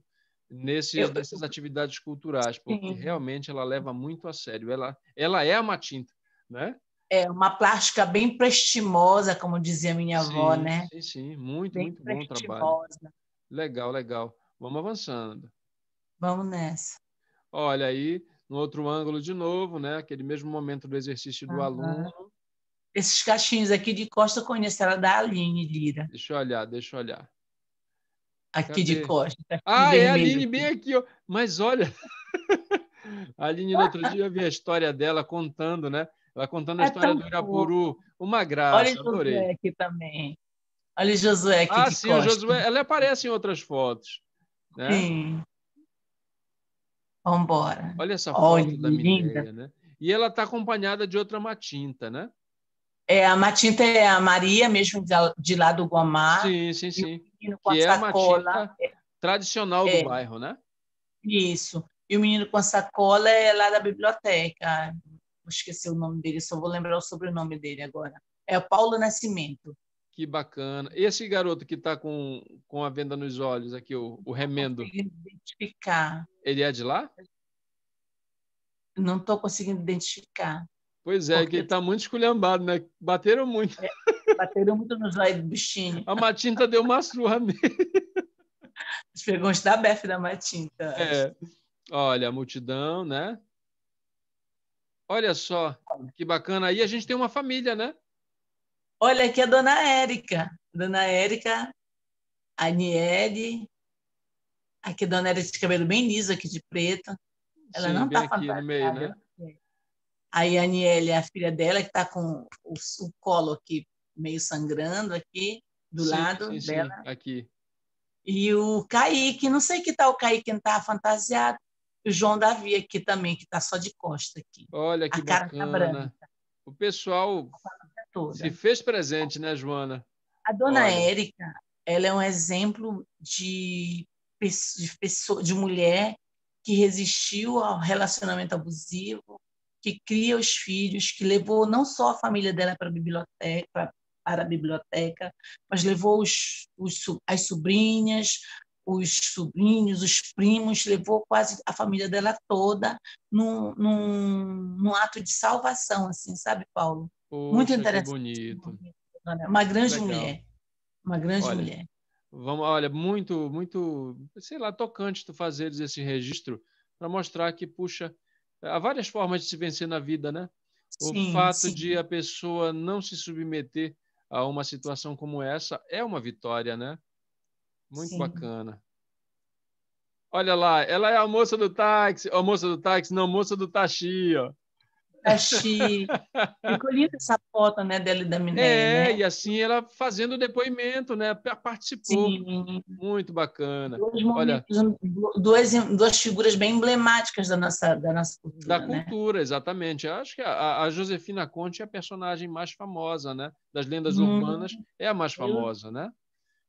nesses, nessas atividades culturais, porque Sim. realmente ela leva muito a sério. Ela, ela é uma tinta, né? É uma plástica bem prestimosa, como dizia minha sim, avó, né? Sim, sim, muito, bem muito bom trabalho. Legal, legal. Vamos avançando. Vamos nessa. Olha aí, no outro ângulo de novo, né? Aquele mesmo momento do exercício do uhum. aluno. Esses cachinhos aqui de costa eu conheço, era da Aline Lira. Deixa eu olhar, deixa eu olhar aqui Cadê? de costa. Tá ah, é a Aline bem aqui, ó. Mas olha, a Aline no outro dia eu vi a história dela contando, né? Ela contando a é história do Irapuru. Uma graça, olha adorei. Josué aqui também. Olha o Josué aqui ah, sim, costa. o Josué. Ela aparece em outras fotos. Né? Sim. Vamos embora. Olha essa olha, foto da linda. né? E ela está acompanhada de outra matinta, né? É, a Matinta é a Maria, mesmo de lá do Guamá. Sim, sim, sim menino com que a é sacola. É. tradicional do é. bairro, né? Isso. E o menino com a sacola é lá da biblioteca. Esqueci o nome dele, só vou lembrar o sobrenome dele agora. É o Paulo Nascimento. Que bacana. Esse garoto que está com, com a venda nos olhos aqui, o, o remendo. Não identificar. Ele é de lá? Não estou conseguindo identificar. Pois é, Porque... que ele tá muito esculhambado, né? Bateram muito. É, bateram muito nos olhos do bichinho. A Matinta deu uma surra né? As perguntas da Beth da Matinta. É. Olha, a multidão, né? Olha só, que bacana. Aí a gente tem uma família, né? Olha, aqui a dona Érica. Dona Érica, a Niele. Aqui a dona Érica de cabelo bem liso, aqui de preto. Ela Sim, não tá aqui no Meio, né? A Yaniele, é a filha dela, que está com o, o, colo aqui meio sangrando aqui, do sim, lado sim, dela. Sim, aqui. E o Kaique, não sei que tal tá o Kaique, não tá fantasiado. E o João Davi aqui também, que está só de costa aqui. Olha que a cara tá bacana. Tá branca. O pessoal tá se fez presente, né, Joana? A dona Olha. Érica, ela é um exemplo de, pessoa, de mulher que resistiu ao relacionamento abusivo, que cria os filhos, que levou não só a família dela para a biblioteca, para a biblioteca, mas levou os, os, as sobrinhas, os sobrinhos, os primos, levou quase a família dela toda num, num, num ato de salvação, assim, sabe, Paulo? Poxa, Muito interessante. bonito. Uma grande Legal. mulher. Uma grande olha, mulher. Vamos, olha, muito, muito, sei lá, tocante tu fazeres esse registro para mostrar que, puxa, Há várias formas de se vencer na vida, né? O sim, fato sim. de a pessoa não se submeter a uma situação como essa é uma vitória, né? Muito sim. bacana. Olha lá, ela é a moça do táxi, a moça do táxi, não, moça do taxi, ó. Achei. Ficou linda essa foto né, dela e da Minéia. É, né? e assim ela fazendo o depoimento, né? Participou. Sim. Muito bacana. Dois momentos, Olha, duas, duas figuras bem emblemáticas da nossa, da nossa cultura. Da né? cultura, exatamente. Eu acho que a, a, Josefina Conte é a personagem mais famosa, né? Das lendas hum. urbanas, é a mais famosa, Eu... né?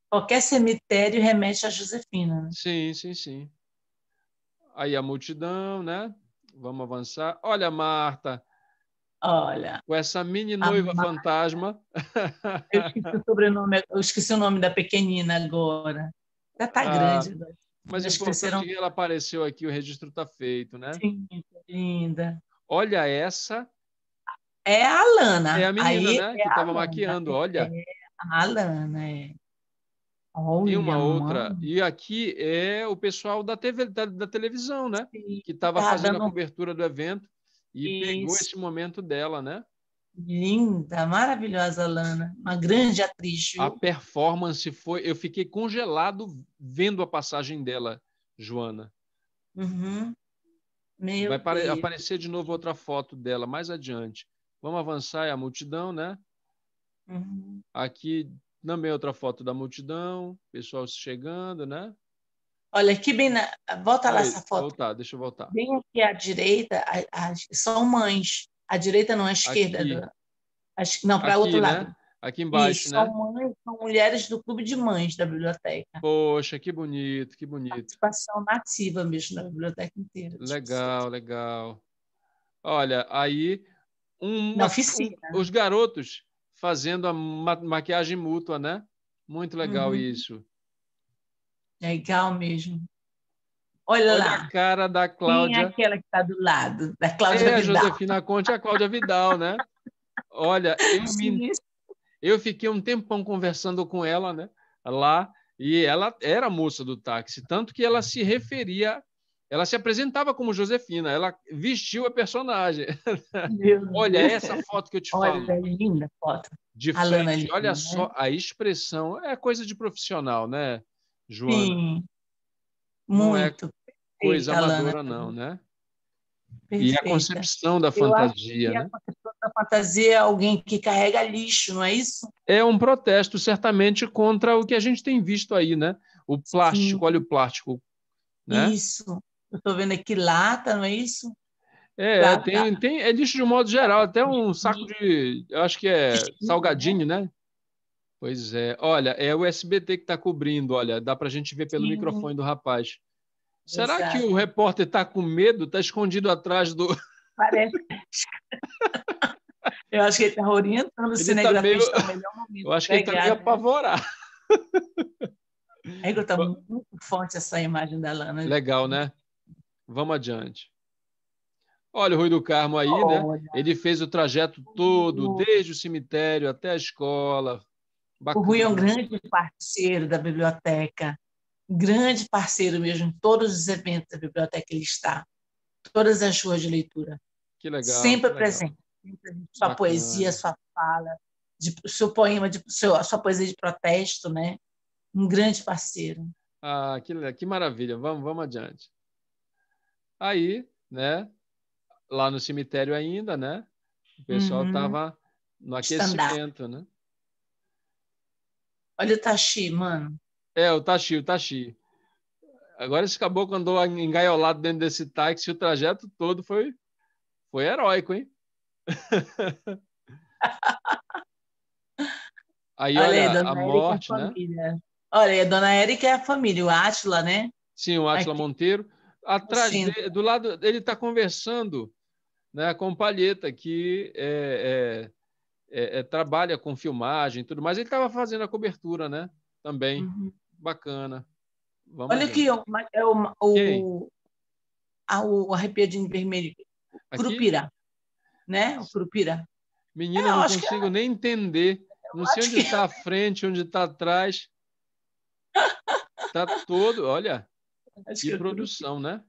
Qualquer cemitério remete a Josefina. Né? Sim, sim, sim. Aí a multidão, né? Vamos avançar. Olha, Marta. Olha. Com essa mini noiva Marta, fantasma. Eu esqueci o sobrenome, eu esqueci o nome da pequenina agora. Já está ah, grande. Né? Mas esqueceram. É ela apareceu aqui, o registro está feito, né? Sim, tá linda. Olha essa. É a Lana. É a menina, Aí, né? É que estava maquiando, olha. É a Lana, é. Olha, e uma outra. Mano. E aqui é o pessoal da, TV, da, da televisão, né? Sim, que estava ah, fazendo a cobertura do evento e Isso. pegou esse momento dela, né? Linda, maravilhosa, Lana. Uma grande atriz. Viu? A performance foi. Eu fiquei congelado vendo a passagem dela, Joana. Uhum. Meu Vai Deus. aparecer de novo outra foto dela mais adiante. Vamos avançar, é a multidão, né? Uhum. Aqui também outra foto da multidão, pessoal chegando, né? Olha, aqui bem na. Volta lá Aí, essa foto. Voltar, deixa eu voltar. Bem aqui à direita, a, a, são mães. A direita não, à esquerda. Aqui. não, para o outro né? lado. Aqui embaixo, Isso, né? São, mães, são mulheres do clube de mães da biblioteca. Poxa, que bonito, que bonito. Participação nativa mesmo na biblioteca inteira. Legal, legal. Olha, aí oficina. Um, os garotos fazendo a ma maquiagem mútua, né? Muito legal uhum. isso. Legal mesmo. Olha, Olha lá. a cara da Cláudia. Quem é aquela que está do lado? Da Cláudia é, Vidal. a Josefina Conte e a Cláudia Vidal, né? Olha, eu, me... eu fiquei um tempão conversando com ela, né? Lá, e ela era moça do táxi, tanto que ela se referia ela se apresentava como Josefina, ela vestiu a personagem. olha essa foto que eu te olha, falo. Olha, é linda foto. De a frente, olha Lina, né? só né? a expressão. É coisa de profissional, né, Joana? Sim, não é muito. é coisa madura, amadora, não, né? Perfeita. E a concepção da fantasia. Né? A concepção da fantasia é alguém que carrega lixo, não é isso? É um protesto, certamente, contra o que a gente tem visto aí, né? O plástico, Sim. olha o plástico. Né? Isso. Estou vendo aqui lata, não é isso? É, lata. É, tem, tem, é lixo de um modo geral, até um uhum. saco de. Eu acho que é salgadinho, né? né? Pois é. Olha, é o SBT que está cobrindo, olha, dá para a gente ver pelo Sim. microfone do rapaz. Será Exato. que o repórter está com medo? Está escondido atrás do. Parece. Eu acho que ele está orientando o cinegrafista né, tá meio... momento. Eu acho que tá pegar, ele está meio né? É É, está muito forte essa imagem da Lana. Legal, né? Vamos adiante. Olha o Rui do Carmo aí, né? Ele fez o trajeto todo, uhum. desde o cemitério até a escola. Bacana. O Rui é um grande parceiro da biblioteca, grande parceiro mesmo. Em todos os eventos da biblioteca ele está, todas as ruas de leitura. Que legal. Sempre que presente. Legal. Sua Bacana. poesia, sua fala, de, seu poema, de, seu, sua poesia de protesto, né? Um grande parceiro. Ah, que, que maravilha. Vamos, vamos adiante. Aí, né, lá no cemitério ainda, né? O pessoal estava uhum. no aquecimento, né? Olha o Tachi, mano. É, o Tachi, o Tachi. Agora esse caboclo andou engaiolado dentro desse táxi, o trajeto todo foi, foi heróico, hein? Aí, olha, olha aí, a morte, a né? Olha aí, a dona Erika é a família, o Átila, né? Sim, o Átila Monteiro. Atrás dele, do lado, ele está conversando né, com o Palheta, que é, é, é, é, trabalha com filmagem e tudo mais. Ele estava fazendo a cobertura, né? Também. Uhum. Bacana. Vamos Olha ver. aqui, é o, é o, o, o arrepiadinho vermelho. Curupira. Né? O curupira. Menina, eu não consigo que... nem entender. Eu não sei onde está que... Tá a frente, onde está atrás. Está todo, olha. Acho produção, né?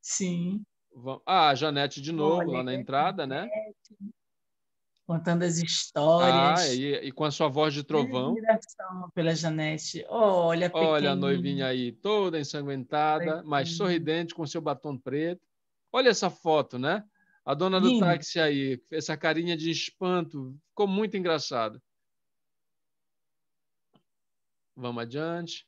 Sim. Ah, a Janete de novo, Olha, lá na entrada, né? Contando as ah, histórias. Ah, e, e, com a sua voz de trovão. Pela Janete. Olha, Olha a noivinha aí, toda ensanguentada, pequenininha. mas sorridente com seu batom preto. Olha essa foto, né? A dona do Sim. táxi aí, essa carinha de espanto, ficou muito engraçado. Vamos adiante.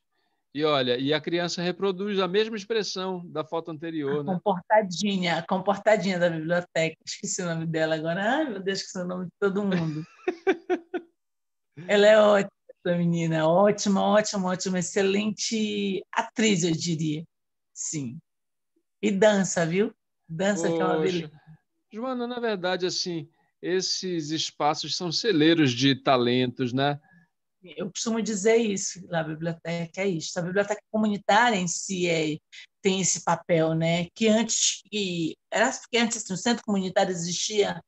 E olha, e a criança reproduz a mesma expressão da foto anterior, né? Comportadinha, comportadinha da biblioteca. Esqueci o nome dela agora. Ai, meu Deus, que é o nome de todo mundo. Ela é ótima, essa menina. Ótima, ótima, ótima. Excelente atriz, eu diria. Sim. E dança, viu? Dança Poxa. que é uma beleza. Joana, na verdade, assim, esses espaços são celeiros de talentos, né? eu costumo dizer isso, a biblioteca é isso. A biblioteca comunitária em si é, tem esse papel, né? Que antes, que, era, porque antes assim, o centro comunitário existia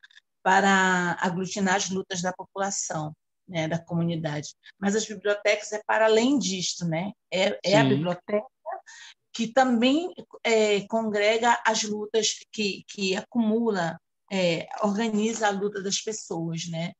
para aglutinar as lutas da população, né, da comunidade. Mas as bibliotecas é para além disto, né? É, é a biblioteca que também é, congrega as lutas que, que acumula, é, organiza a luta das pessoas, né?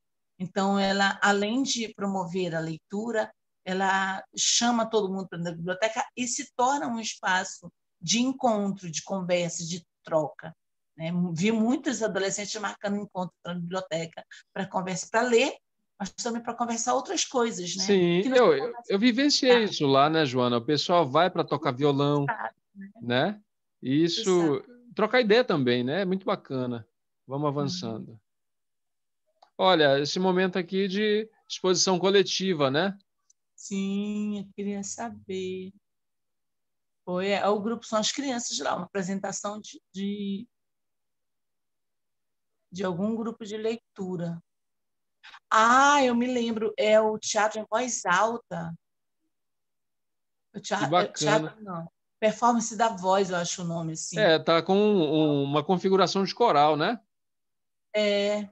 Então, ela, além de promover a leitura, ela chama todo mundo para a biblioteca e se torna um espaço de encontro, de conversa, de troca. Né? Vi muitos adolescentes marcando encontro na biblioteca para conversa, para ler, mas também para conversar outras coisas. Né? Sim, eu, eu, eu vivenciei isso lá, né, Joana? O pessoal vai para tocar violão, Exato, né? né? E isso, Exato. trocar ideia também, né? É muito bacana. Vamos avançando olha, esse momento aqui de exposição coletiva, né? Sim, eu queria saber. Foi, é, o grupo são as crianças lá, uma apresentação de, de, de algum grupo de leitura. Ah, eu me lembro, é o teatro em voz alta. O teatro, que é, bacana. Teatro, não, performance da voz, eu acho o nome assim. É, tá com um, uma configuração de coral, né? É,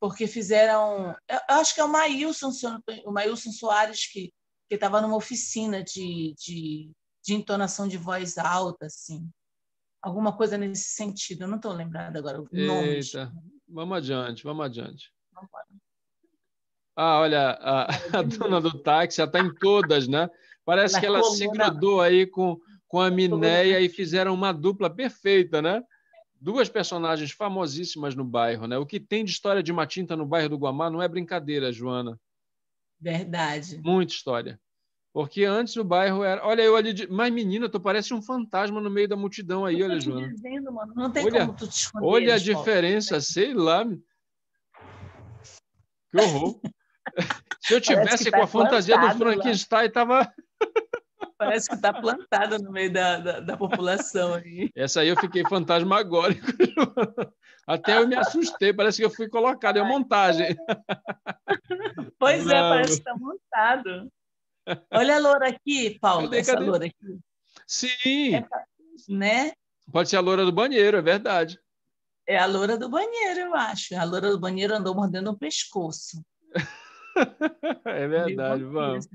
porque fizeram. Eu acho que é o Maílson, o Maílson Soares, que estava numa oficina de, de, de, entonação de voz alta, assim. Alguma coisa nesse sentido. Eu não estou lembrada agora o nome. Eita. Vamos adiante, vamos adiante. ah, olha, a, a dona do táxi já está em todas, né? Parece que ela se grudou aí com, com a Minéia e fizeram uma dupla perfeita, né? duas personagens famosíssimas no bairro, né? O que tem de história de Matinta no bairro do Guamá não é brincadeira, Joana. Verdade. Muita história. Porque antes o bairro era. Olha, eu ali. De... Mas, menina, tu parece um fantasma no meio da multidão aí, olha, Joana. Dizendo, mano. Não tem olha, como tu te esconder. Olha a diferença, né? sei lá. Que horror. Se eu tivesse tá com a tá fantasia do Frankenstein, lá. tava. Parece que está plantada no meio da, da, da, população aí. Essa aí eu fiquei fantasmagórico. Até eu me assustei, parece que eu fui colocado, é montagem. Pois Não. é, parece que está montado. Olha a loura aqui, Paulo, cadê, essa cadê? loura aqui. Sim. É né? Pode ser a loura do banheiro, é verdade. É a loura do banheiro, eu acho. A loura do banheiro andou mordendo o pescoço. é verdade, vamos.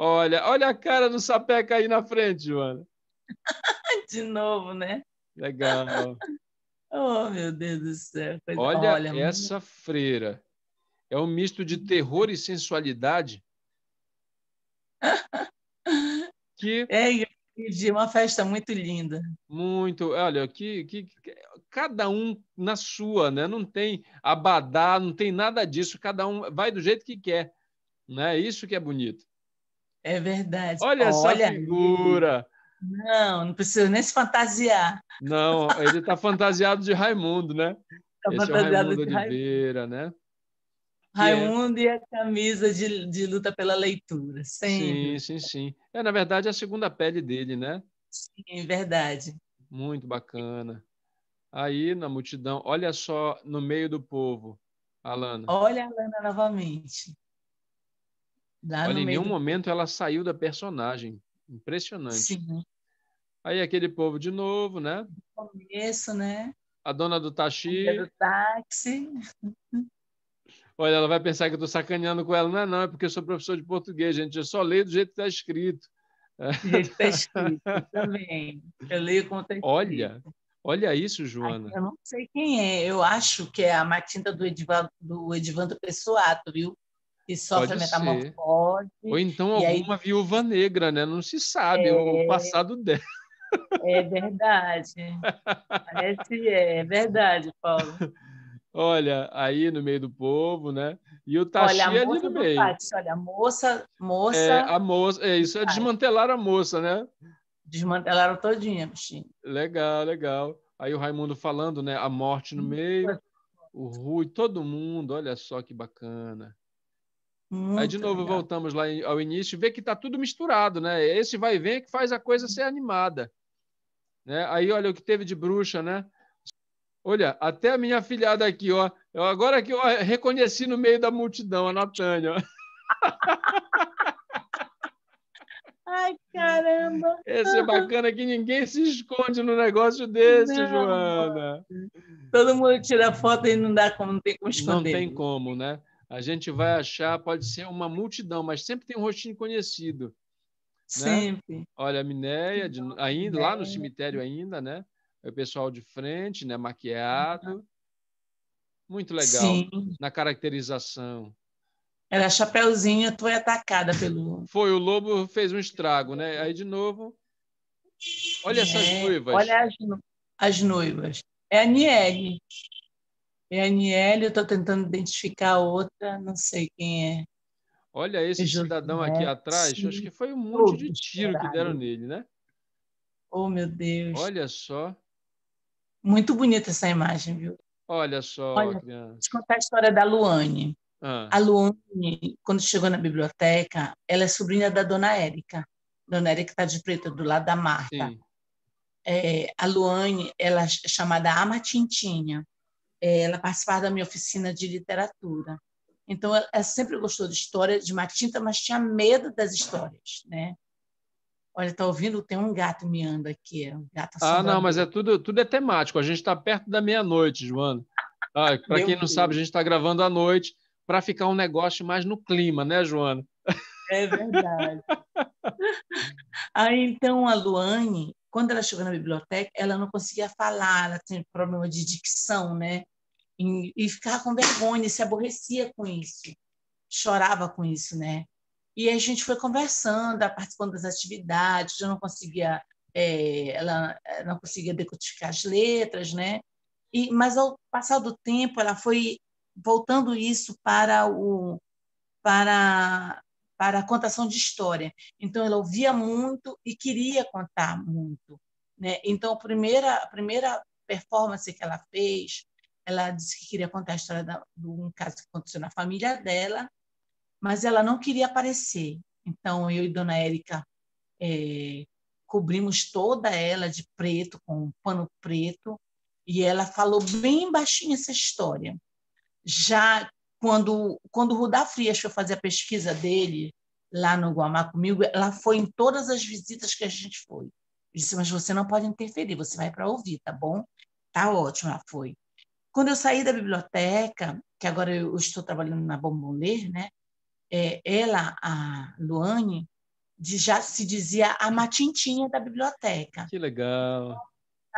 Olha, olha a cara do Sapeca aí na frente, Joana. De novo, né? Legal. oh, meu Deus do céu. Olha, olha, essa freira. É um misto de terror e sensualidade. que É de uma festa muito linda. Muito. Olha, que, que, que cada um na sua, né? Não tem abadá, não tem nada disso, cada um vai do jeito que quer. Né? Isso que é bonito. É verdade. Olha, Olha essa figura. Não, não precisa nem se fantasiar. Não, ele está fantasiado de Raimundo, né? Está é fantasiado né? é Raimundo de Oliveira, Raimundo. né? Raimundo é... e a camisa de, de luta pela leitura, sempre. Sim, sim, sim. É, na verdade, é a segunda pele dele, né? Sim, verdade. Muito bacana. Aí, na multidão, olha só, no meio do povo, Alana. Olha a Alana novamente. Lá Olha, em nenhum do... momento ela saiu da personagem. Impressionante. Sim. Aí aquele povo de novo, né? No começo, né? A dona do táxi. A dona do táxi. Olha, ela vai pensar que eu estou sacaneando com ela. Não é, não, é porque eu sou professor de português, gente. Eu só leio do jeito que está escrito. Do jeito que está escrito, também. Eu leio como está escrito. Olha, olha isso, Joana. eu não sei quem é. Eu acho que é a Matinta do Edivaldo, do Edivando Pessoato, viu? que sofre Pode metamorfose. Ser. Ou então alguma aí... viúva negra, né? Não se sabe é... o passado dela. É verdade. Parece é, é verdade, Paulo. Olha, aí no meio do povo, né? E o Tachi olha, ali no meio. olha, a moça, moça. É, a moça, é isso, é desmantelar a moça, né? Desmantelaram todinha, bichinho. Legal, legal. Aí o Raimundo falando, né? A morte no meio, o Rui, todo mundo, olha só que bacana. Muito Aí, de novo, legal. voltamos lá ao início, vê que está tudo misturado, né? Esse vai e vem que faz a coisa ser animada. Né? Aí, olha o que teve de bruxa, né? Olha, até a minha filhada aqui, ó. Eu agora que eu ah, reconheci no meio da multidão a Natânia. Ai, caramba! Esse é bacana que ninguém se esconde no negócio desse, não. Joana. Todo mundo tira foto e não dá como, não tem como esconder. Não tem como, né? a gente vai achar, pode ser uma multidão, mas sempre tem um rostinho conhecido. Né? Sempre. Né? Olha, a Minéia, de, ainda, lá no cemitério ainda, né? o pessoal de frente, né? Maquiado. Muito legal. Sim. Na caracterização. Era chapeuzinha, tu foi é atacada pelo. Foi, o lobo fez um estrago, né? Aí, de novo. Olha é, essas noivas. Olha as, as noivas. É a Nieg. É a Aniele, eu estou tentando identificar a outra, não sei quem é. Olha esse cidadão né, aqui atrás, acho que foi um monte de tiro que deram nele, né? Oh, meu Deus. Olha só. Muito bonita essa imagem, viu? Olha só, Olha, criança. Vou te contar a história da Luane. Ah. A Luane, quando chegou na biblioteca, ela é sobrinha da Dona Érica. Dona Érica está de preto do lado da Marta. É, a Luane, ela é chamada Amatintinha. É, ela participava da minha oficina de literatura. Então, ela sempre gostou de história, de Matinta, mas tinha medo das histórias, né? Olha, tá ouvindo? Tem um gato miando aqui. É um gato ah, não, mas é tudo, tudo é temático. A gente está perto da meia-noite, Joana. Ah, para quem não Deus. sabe, a gente está gravando à noite para ficar um negócio mais no clima, né, Joana? É verdade. Aí, ah, então, a Luane, quando ela chegou na biblioteca, ela não conseguia falar, ela tinha problema de dicção, né? E, e ficava com vergonha, se aborrecia com isso, chorava com isso, né? E a gente foi conversando, participando das atividades, eu não conseguia, é, ela eh, não conseguia decodificar as letras, né? E, mas ao passar do tempo, ela foi voltando isso para o para para a contação de história. Então, ela ouvia muito e queria contar muito. Né? Então, a primeira, a primeira performance que ela fez, ela disse que queria contar a história da, de um caso que aconteceu na família dela, mas ela não queria aparecer. Então, eu e Dona Érica é, cobrimos toda ela de preto, com um pano preto, e ela falou bem baixinho essa história. Já quando, quando o Rudá Frias foi fazer a pesquisa dele lá no Guamá comigo, ela foi em todas as visitas que a gente foi. Eu disse, mas você não pode interferir, você vai para ouvir, tá bom? Tá ótimo, ela foi. Quando eu saí da biblioteca, que agora eu estou trabalhando na Bomboler, né? É, ela, a Luane, já se dizia a matintinha da biblioteca. Que legal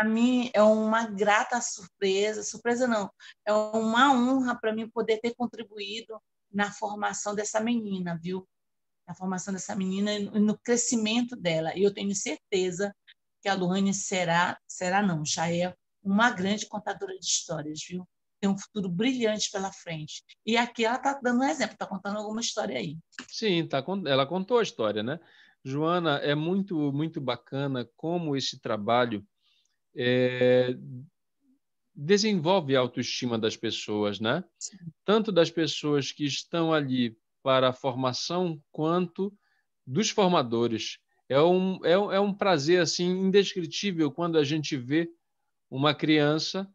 para mim é uma grata surpresa, surpresa não, é uma honra para mim poder ter contribuído na formação dessa menina, viu? Na formação dessa menina e no crescimento dela. E eu tenho certeza que a Luane será, será não, já é uma grande contadora de histórias, viu? Tem um futuro brilhante pela frente. E aqui ela está dando um exemplo, está contando alguma história aí. Sim, tá, ela contou a história, né? Joana, é muito, muito bacana como esse trabalho é, desenvolve a autoestima das pessoas, né? Sim. Tanto das pessoas que estão ali para a formação quanto dos formadores. É um, é, é um prazer assim indescritível quando a gente vê uma criança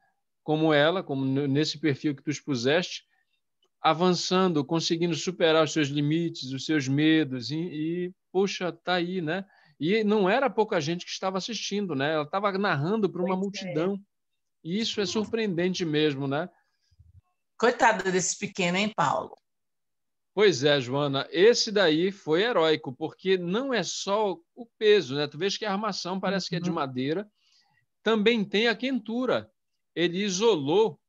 como ela, como nesse perfil que tu expuseste, avançando, conseguindo superar os seus limites, os seus medos e, e poxa, tá aí, né? E não era pouca gente que estava assistindo, né? Ela estava narrando para uma é. multidão. E isso é surpreendente mesmo, né? Coitada desse pequeno, hein, Paulo? Pois é, Joana, esse daí foi heróico, porque não é só o peso, né? Tu vês que a armação parece uhum. que é de uhum. madeira, também tem a quentura. Ele isolou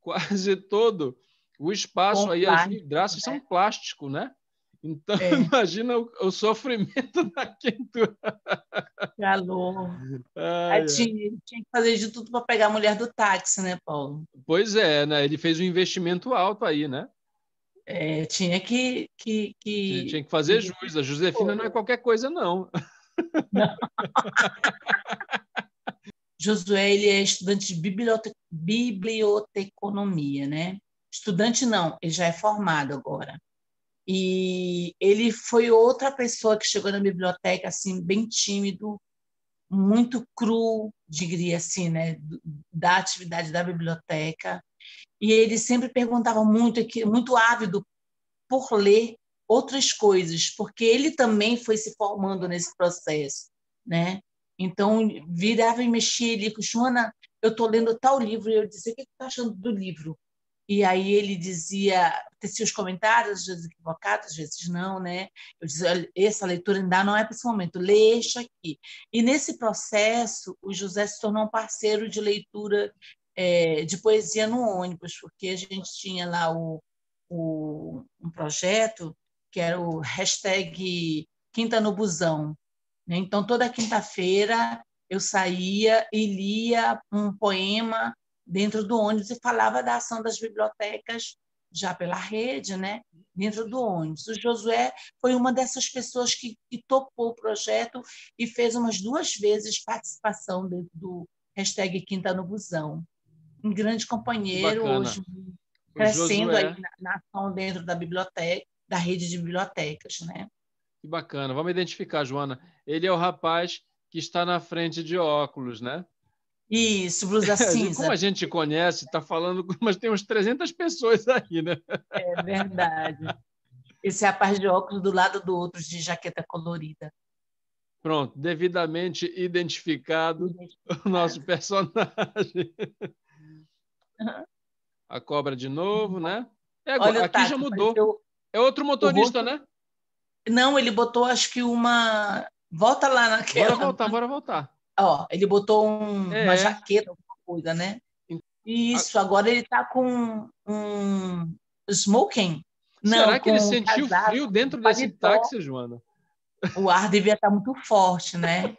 quase todo o espaço Com aí, plástico, as vidraças né? são plástico, né? Então, é. imagina o, o, sofrimento da quentura. Calor. Ai, Aí, tinha, tinha, que fazer de tudo para pegar a mulher do táxi, né, Paulo? Pois é, né? Ele fez um investimento alto aí, né? É, tinha que. que, que... Tinha, tinha que fazer jus. A Josefina Pô. não é qualquer coisa, não. não. Josué ele é estudante de bibliote... biblioteconomia, né? Estudante não, ele já é formado agora. E ele foi outra pessoa que chegou na biblioteca, assim, bem tímido, muito cru, diria assim, né, da atividade da biblioteca. E ele sempre perguntava muito, muito ávido por ler outras coisas, porque ele também foi se formando nesse processo, né? Então, virava e mexia, ele, com Joana, eu estou lendo tal livro, e eu dizia, o que você está achando do livro? E aí ele dizia, se os comentários, às vezes equivocados, às vezes não, né? Eu dizia, essa leitura ainda não é para esse momento, leia isso aqui. E nesse processo, o José se tornou um parceiro de leitura é, de poesia no ônibus, porque a gente tinha lá o, o, um projeto que era o hashtag Quinta no Busão. Né? Então, toda quinta-feira eu saía e lia um poema dentro do ônibus e falava da ação das bibliotecas já pela rede, né, dentro do ônibus. O Josué foi uma dessas pessoas que, que topou o projeto e fez umas duas vezes participação dentro do hashtag Quinta no Busão. Um grande companheiro hoje, crescendo Josué... aí na, na ação dentro da biblioteca, da rede de bibliotecas, né? Que bacana. Vamos identificar, Joana. Ele é o rapaz que está na frente de óculos, né? Isso, blusa é, cinza. Como a gente conhece, está falando, mas tem uns 300 pessoas aí, né? É verdade. Esse é a parte de óculos do lado do outro, de jaqueta colorida. Pronto, devidamente identificado, identificado. o nosso personagem. Uhum. A cobra de novo, né? É, Olha, aqui já mudou. Eu... É outro motorista, rosto... né? Não, ele botou, acho que uma. Volta lá naquela. Bora voltar, bora voltar. Ó, ele botou um, é. uma jaqueta, alguma coisa, né? Isso, ah. agora ele tá com um smoking. Não, Será que ele sentiu frio dentro desse táxi, Joana? O ar devia estar tá muito forte, né?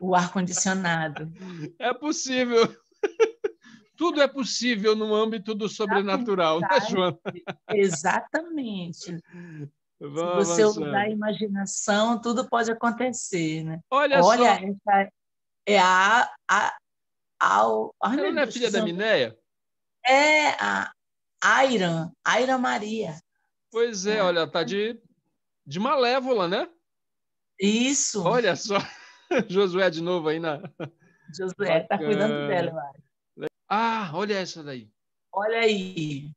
o ar-condicionado. É possível. Tudo é possível no âmbito do sobrenatural, né, Joana? Exatamente. Vamos Se você avançando. usar a imaginação, tudo pode acontecer, né? Olha, Olha só. Essa, é a. a ao, Ela não é filha da Minéia? É a Aira, Aira Maria. Pois é, é. olha, tá de, de malévola, né? Isso. Olha só, Josué de novo aí na. Josué, tá Bacana. tá cuidando dela, Mari. Ah, olha essa daí. Olha aí.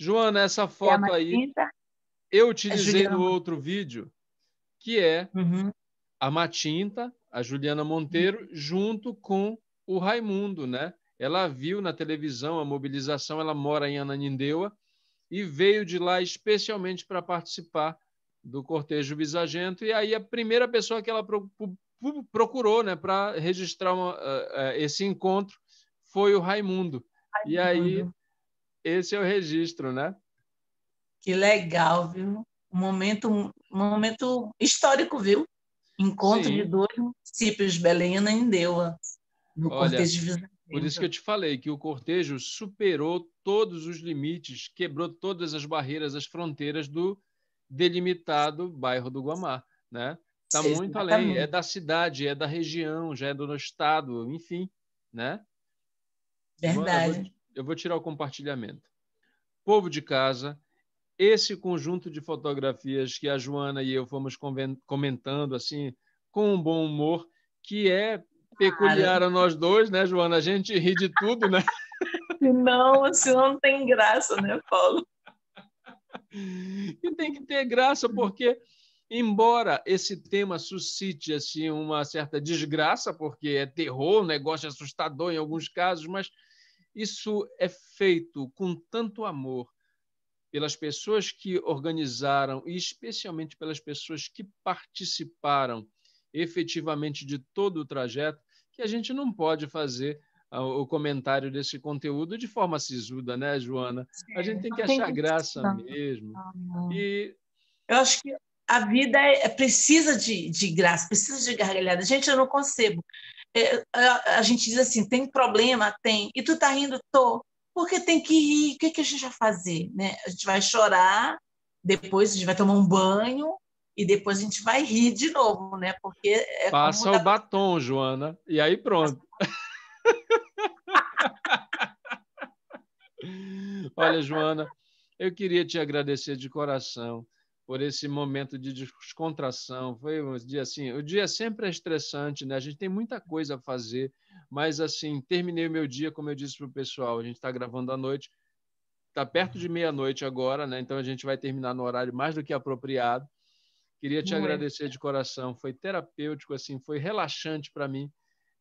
Joana, essa é foto é aí. Matinta. Eu utilizei é no outro vídeo, que é uhum. a Matinta, a Juliana Monteiro, junto com o Raimundo, né? Ela viu na televisão a mobilização, ela mora em Ananindeua e veio de lá especialmente para participar do cortejo Visagento. E aí a primeira pessoa que ela procurou né, para registrar uma, uh, esse encontro foi o Raimundo. Raimundo. E aí esse é o registro, né? Que legal, viu? Um momento, um momento histórico, viu? Encontro Sim. de dois municípios, Belém e Indeua, no Olha, cortejo de Por isso que eu te falei que o cortejo superou todos os limites, quebrou todas as barreiras, as fronteiras do delimitado bairro do Guamá, né? Está muito além, é da cidade, é da região, já é do estado, enfim, né? Verdade. Eu vou, eu vou tirar o compartilhamento. Povo de casa, esse conjunto de fotografias que a Joana e eu fomos comentando assim com um bom humor, que é peculiar a nós dois, né, Joana? A gente ri de tudo, né? Não, assim não tem graça, né, Paulo? E tem que ter graça, porque, embora esse tema suscite assim, uma certa desgraça, porque é terror, negócio é assustador em alguns casos, mas isso é feito com tanto amor, pelas pessoas que organizaram e especialmente pelas pessoas que participaram efetivamente de todo o trajeto, que a gente não pode fazer ah, o comentário desse conteúdo de forma sisuda, né, Joana? Sim, a gente tem que achar graça mesmo. Ah, e... Eu acho que a vida é, é, precisa de, de, graça, precisa de gargalhada. Gente, eu não concebo. É, é, a, a, gente diz assim, tem problema? Tem. E tu tá rindo? Tô porque tem que ir, o que, que a gente vai fazer? Né? A gente vai chorar, depois a gente vai tomar um banho e depois a gente vai rir de novo, né? Porque é passa o batom, Joana, e aí pronto. Olha, Joana, eu queria te agradecer de coração por esse momento de descontração. Foi um dia assim, o dia sempre é estressante, né? A gente tem muita coisa a fazer, mas assim, terminei o meu dia, como eu disse para o pessoal, a gente está gravando à noite, está perto de uhum. meia-noite agora, né? Então a gente vai terminar no horário mais do que apropriado. Queria te Muito. agradecer de coração, foi terapêutico, assim, foi relaxante para mim.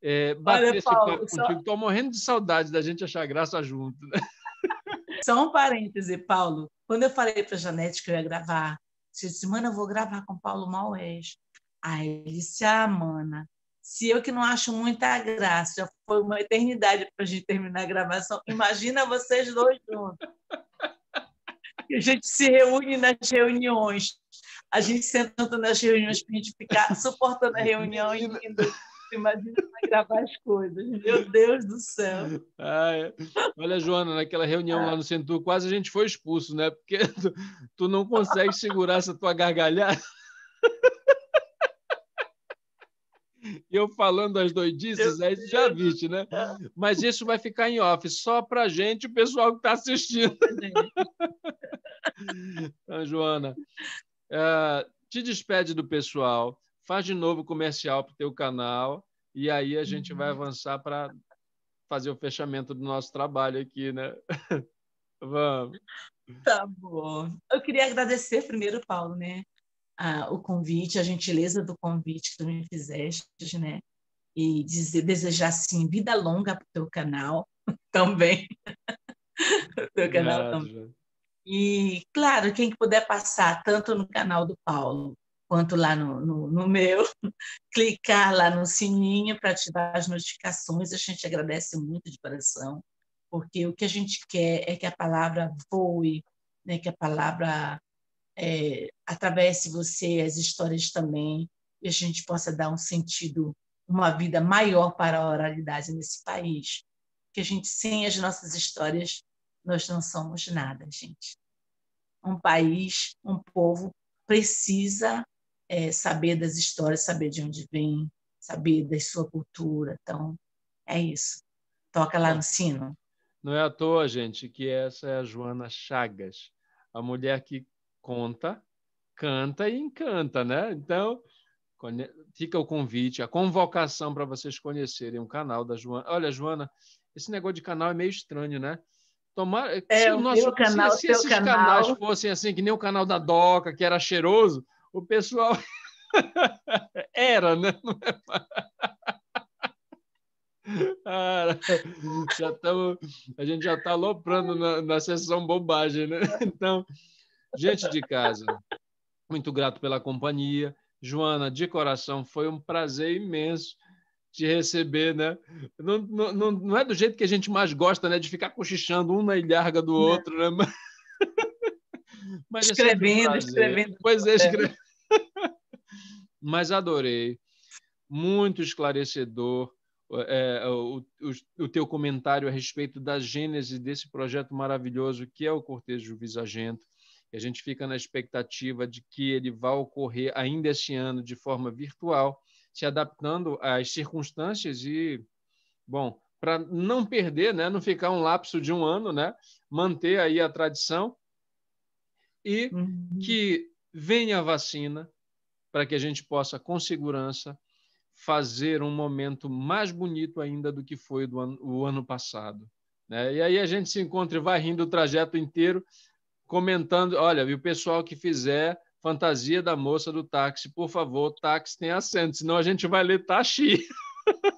É, bater Olha, Paulo, esse papo só... contigo. Estou morrendo de saudade da gente achar graça junto. Né? Só um parêntese, Paulo. Quando eu falei para a Janete que eu ia gravar você disse, eu vou gravar com Paulo Maués. Aí ele disse, ah, mana, se eu que não acho muita graça, foi uma eternidade para a gente terminar a gravação, imagina vocês dois juntos. E a gente se reúne nas reuniões. A gente senta nas reuniões para a gente ficar suportando a reunião e indo. Imagina vai gravar as coisas. Meu Deus do céu. Ah, é. Olha, Joana, naquela reunião lá no ah. Centur, quase a gente foi expulso, né? Porque tu, tu não consegue segurar essa tua gargalhada. E eu falando as doidices, aí já viste, né? Mas isso vai ficar em off, só a gente, o pessoal que está assistindo. Então, Joana, uh, te despede do pessoal faz de novo comercial para o teu canal e aí a gente vai uhum. avançar para fazer o fechamento do nosso trabalho aqui, né? Vamos. Tá bom. Eu queria agradecer primeiro, Paulo, né? Ah, o convite, a gentileza do convite que tu me fizeste, né? E dizer, desejar, assim, vida longa para o teu canal também. o teu canal também. E, claro, quem puder passar tanto no canal do Paulo quanto lá no, no, no meu, clicar lá no sininho para ativar as notificações. A gente agradece muito de coração, porque o que a gente quer é que a palavra voe, né? que a palavra é, atravesse você, as histórias também, e a gente possa dar um sentido, uma vida maior para a oralidade nesse país. Que a gente, sem as nossas histórias, nós não somos nada, gente. Um país, um povo precisa é, saber das histórias, saber de onde vem, saber da sua cultura. Então, é isso. Toca lá no sino. Não é à toa, gente, que essa é a Joana Chagas, a mulher que conta, canta e encanta, né? Então, fica o convite, a convocação para vocês conhecerem o canal da Joana. Olha, Joana, esse negócio de canal é meio estranho, né? Tomara, é, se o nosso, canal, se, se esses canal... canais fossem assim, que nem o canal da Doca, que era cheiroso, o pessoal era, né? É Cara, já tamo, a gente já está aloprando na, na sessão bobagem, né? Então, gente de casa, muito grato pela companhia. Joana, de coração, foi um prazer imenso te receber, né? Não, não, não é do jeito que a gente mais gosta, né? De ficar cochichando um na ilharga do né. outro, né? Mas é escrevendo, é um escrevendo. Pois é, é. escrevendo mas adorei. Muito esclarecedor é, é, o, o, o, teu comentário a respeito da gênese desse projeto maravilhoso que é o Cortejo Visagento. E a gente fica na expectativa de que ele vá ocorrer ainda esse ano de forma virtual, se adaptando às circunstâncias e, bom, para não perder, né, não ficar um lapso de um ano, né, manter aí a tradição e uhum. que venha a vacina, para que a gente possa, com segurança, fazer um momento mais bonito ainda do que foi do ano, o ano passado. Né? E aí a gente se encontra e vai rindo o trajeto inteiro, comentando: olha, e o pessoal que fizer fantasia da moça do táxi, por favor, táxi tem assento senão a gente vai ler taxi.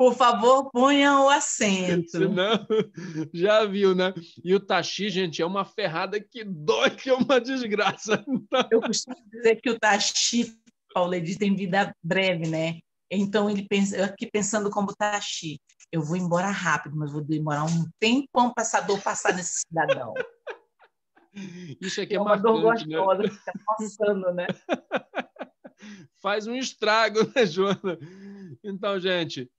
Por favor, ponha o assento. Senão, já viu, né? E o taxi, gente, é uma ferrada que dói, que é uma desgraça. Eu costumo dizer que o taxi, Paulo Edith, tem vida breve, né? Então, ele pensa, eu aqui pensando como taxi, eu vou embora rápido, mas vou demorar um tempão para essa dor passar nesse cidadão. Isso aqui é, é uma marcante, dor né? gostosa, né? fica tá passando, né? Faz um estrago, né, Joana? Então, gente,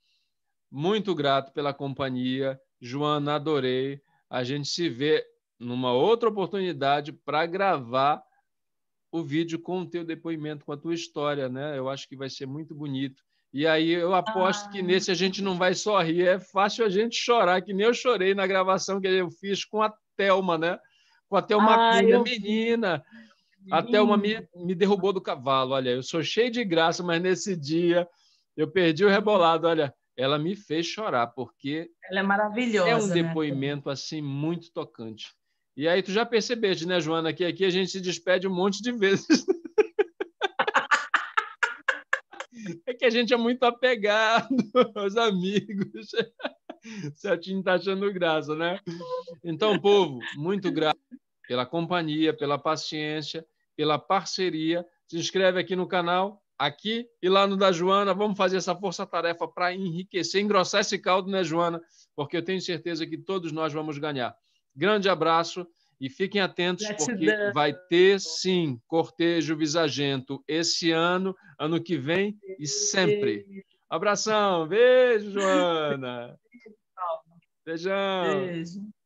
muito grato pela companhia. Joana, adorei. A gente se vê numa outra oportunidade para gravar o vídeo com o teu depoimento, com a tua história, né? Eu acho que vai ser muito bonito. E aí eu aposto ah. que nesse a gente não vai só rir, é fácil a gente chorar, que nem eu chorei na gravação que eu fiz com a Thelma, né? Com a Thelma ah, eu... menina. A Thelma me, me derrubou do cavalo, olha, eu sou cheio de graça, mas nesse dia eu perdi o rebolado, olha ela me fez chorar, porque ela é maravilhosa. É um né? depoimento né? assim muito tocante. E aí tu já percebeste, né, Joana, que aqui a gente se despede um monte de vezes. é que a gente é muito apegado aos amigos. Certinho está achando graça, né? Então, povo, muito grato pela companhia, pela paciência, pela parceria. Se inscreve aqui no canal, aqui e lá no da Joana. Vamos fazer essa força-tarefa para enriquecer, engrossar esse caldo, né, Joana? Porque eu tenho certeza que todos nós vamos ganhar. Grande abraço e fiquem atentos, porque vai ter sim cortejo visagento esse ano, ano que vem e sempre. Abração, beijo, Joana. Beijão. Beijo.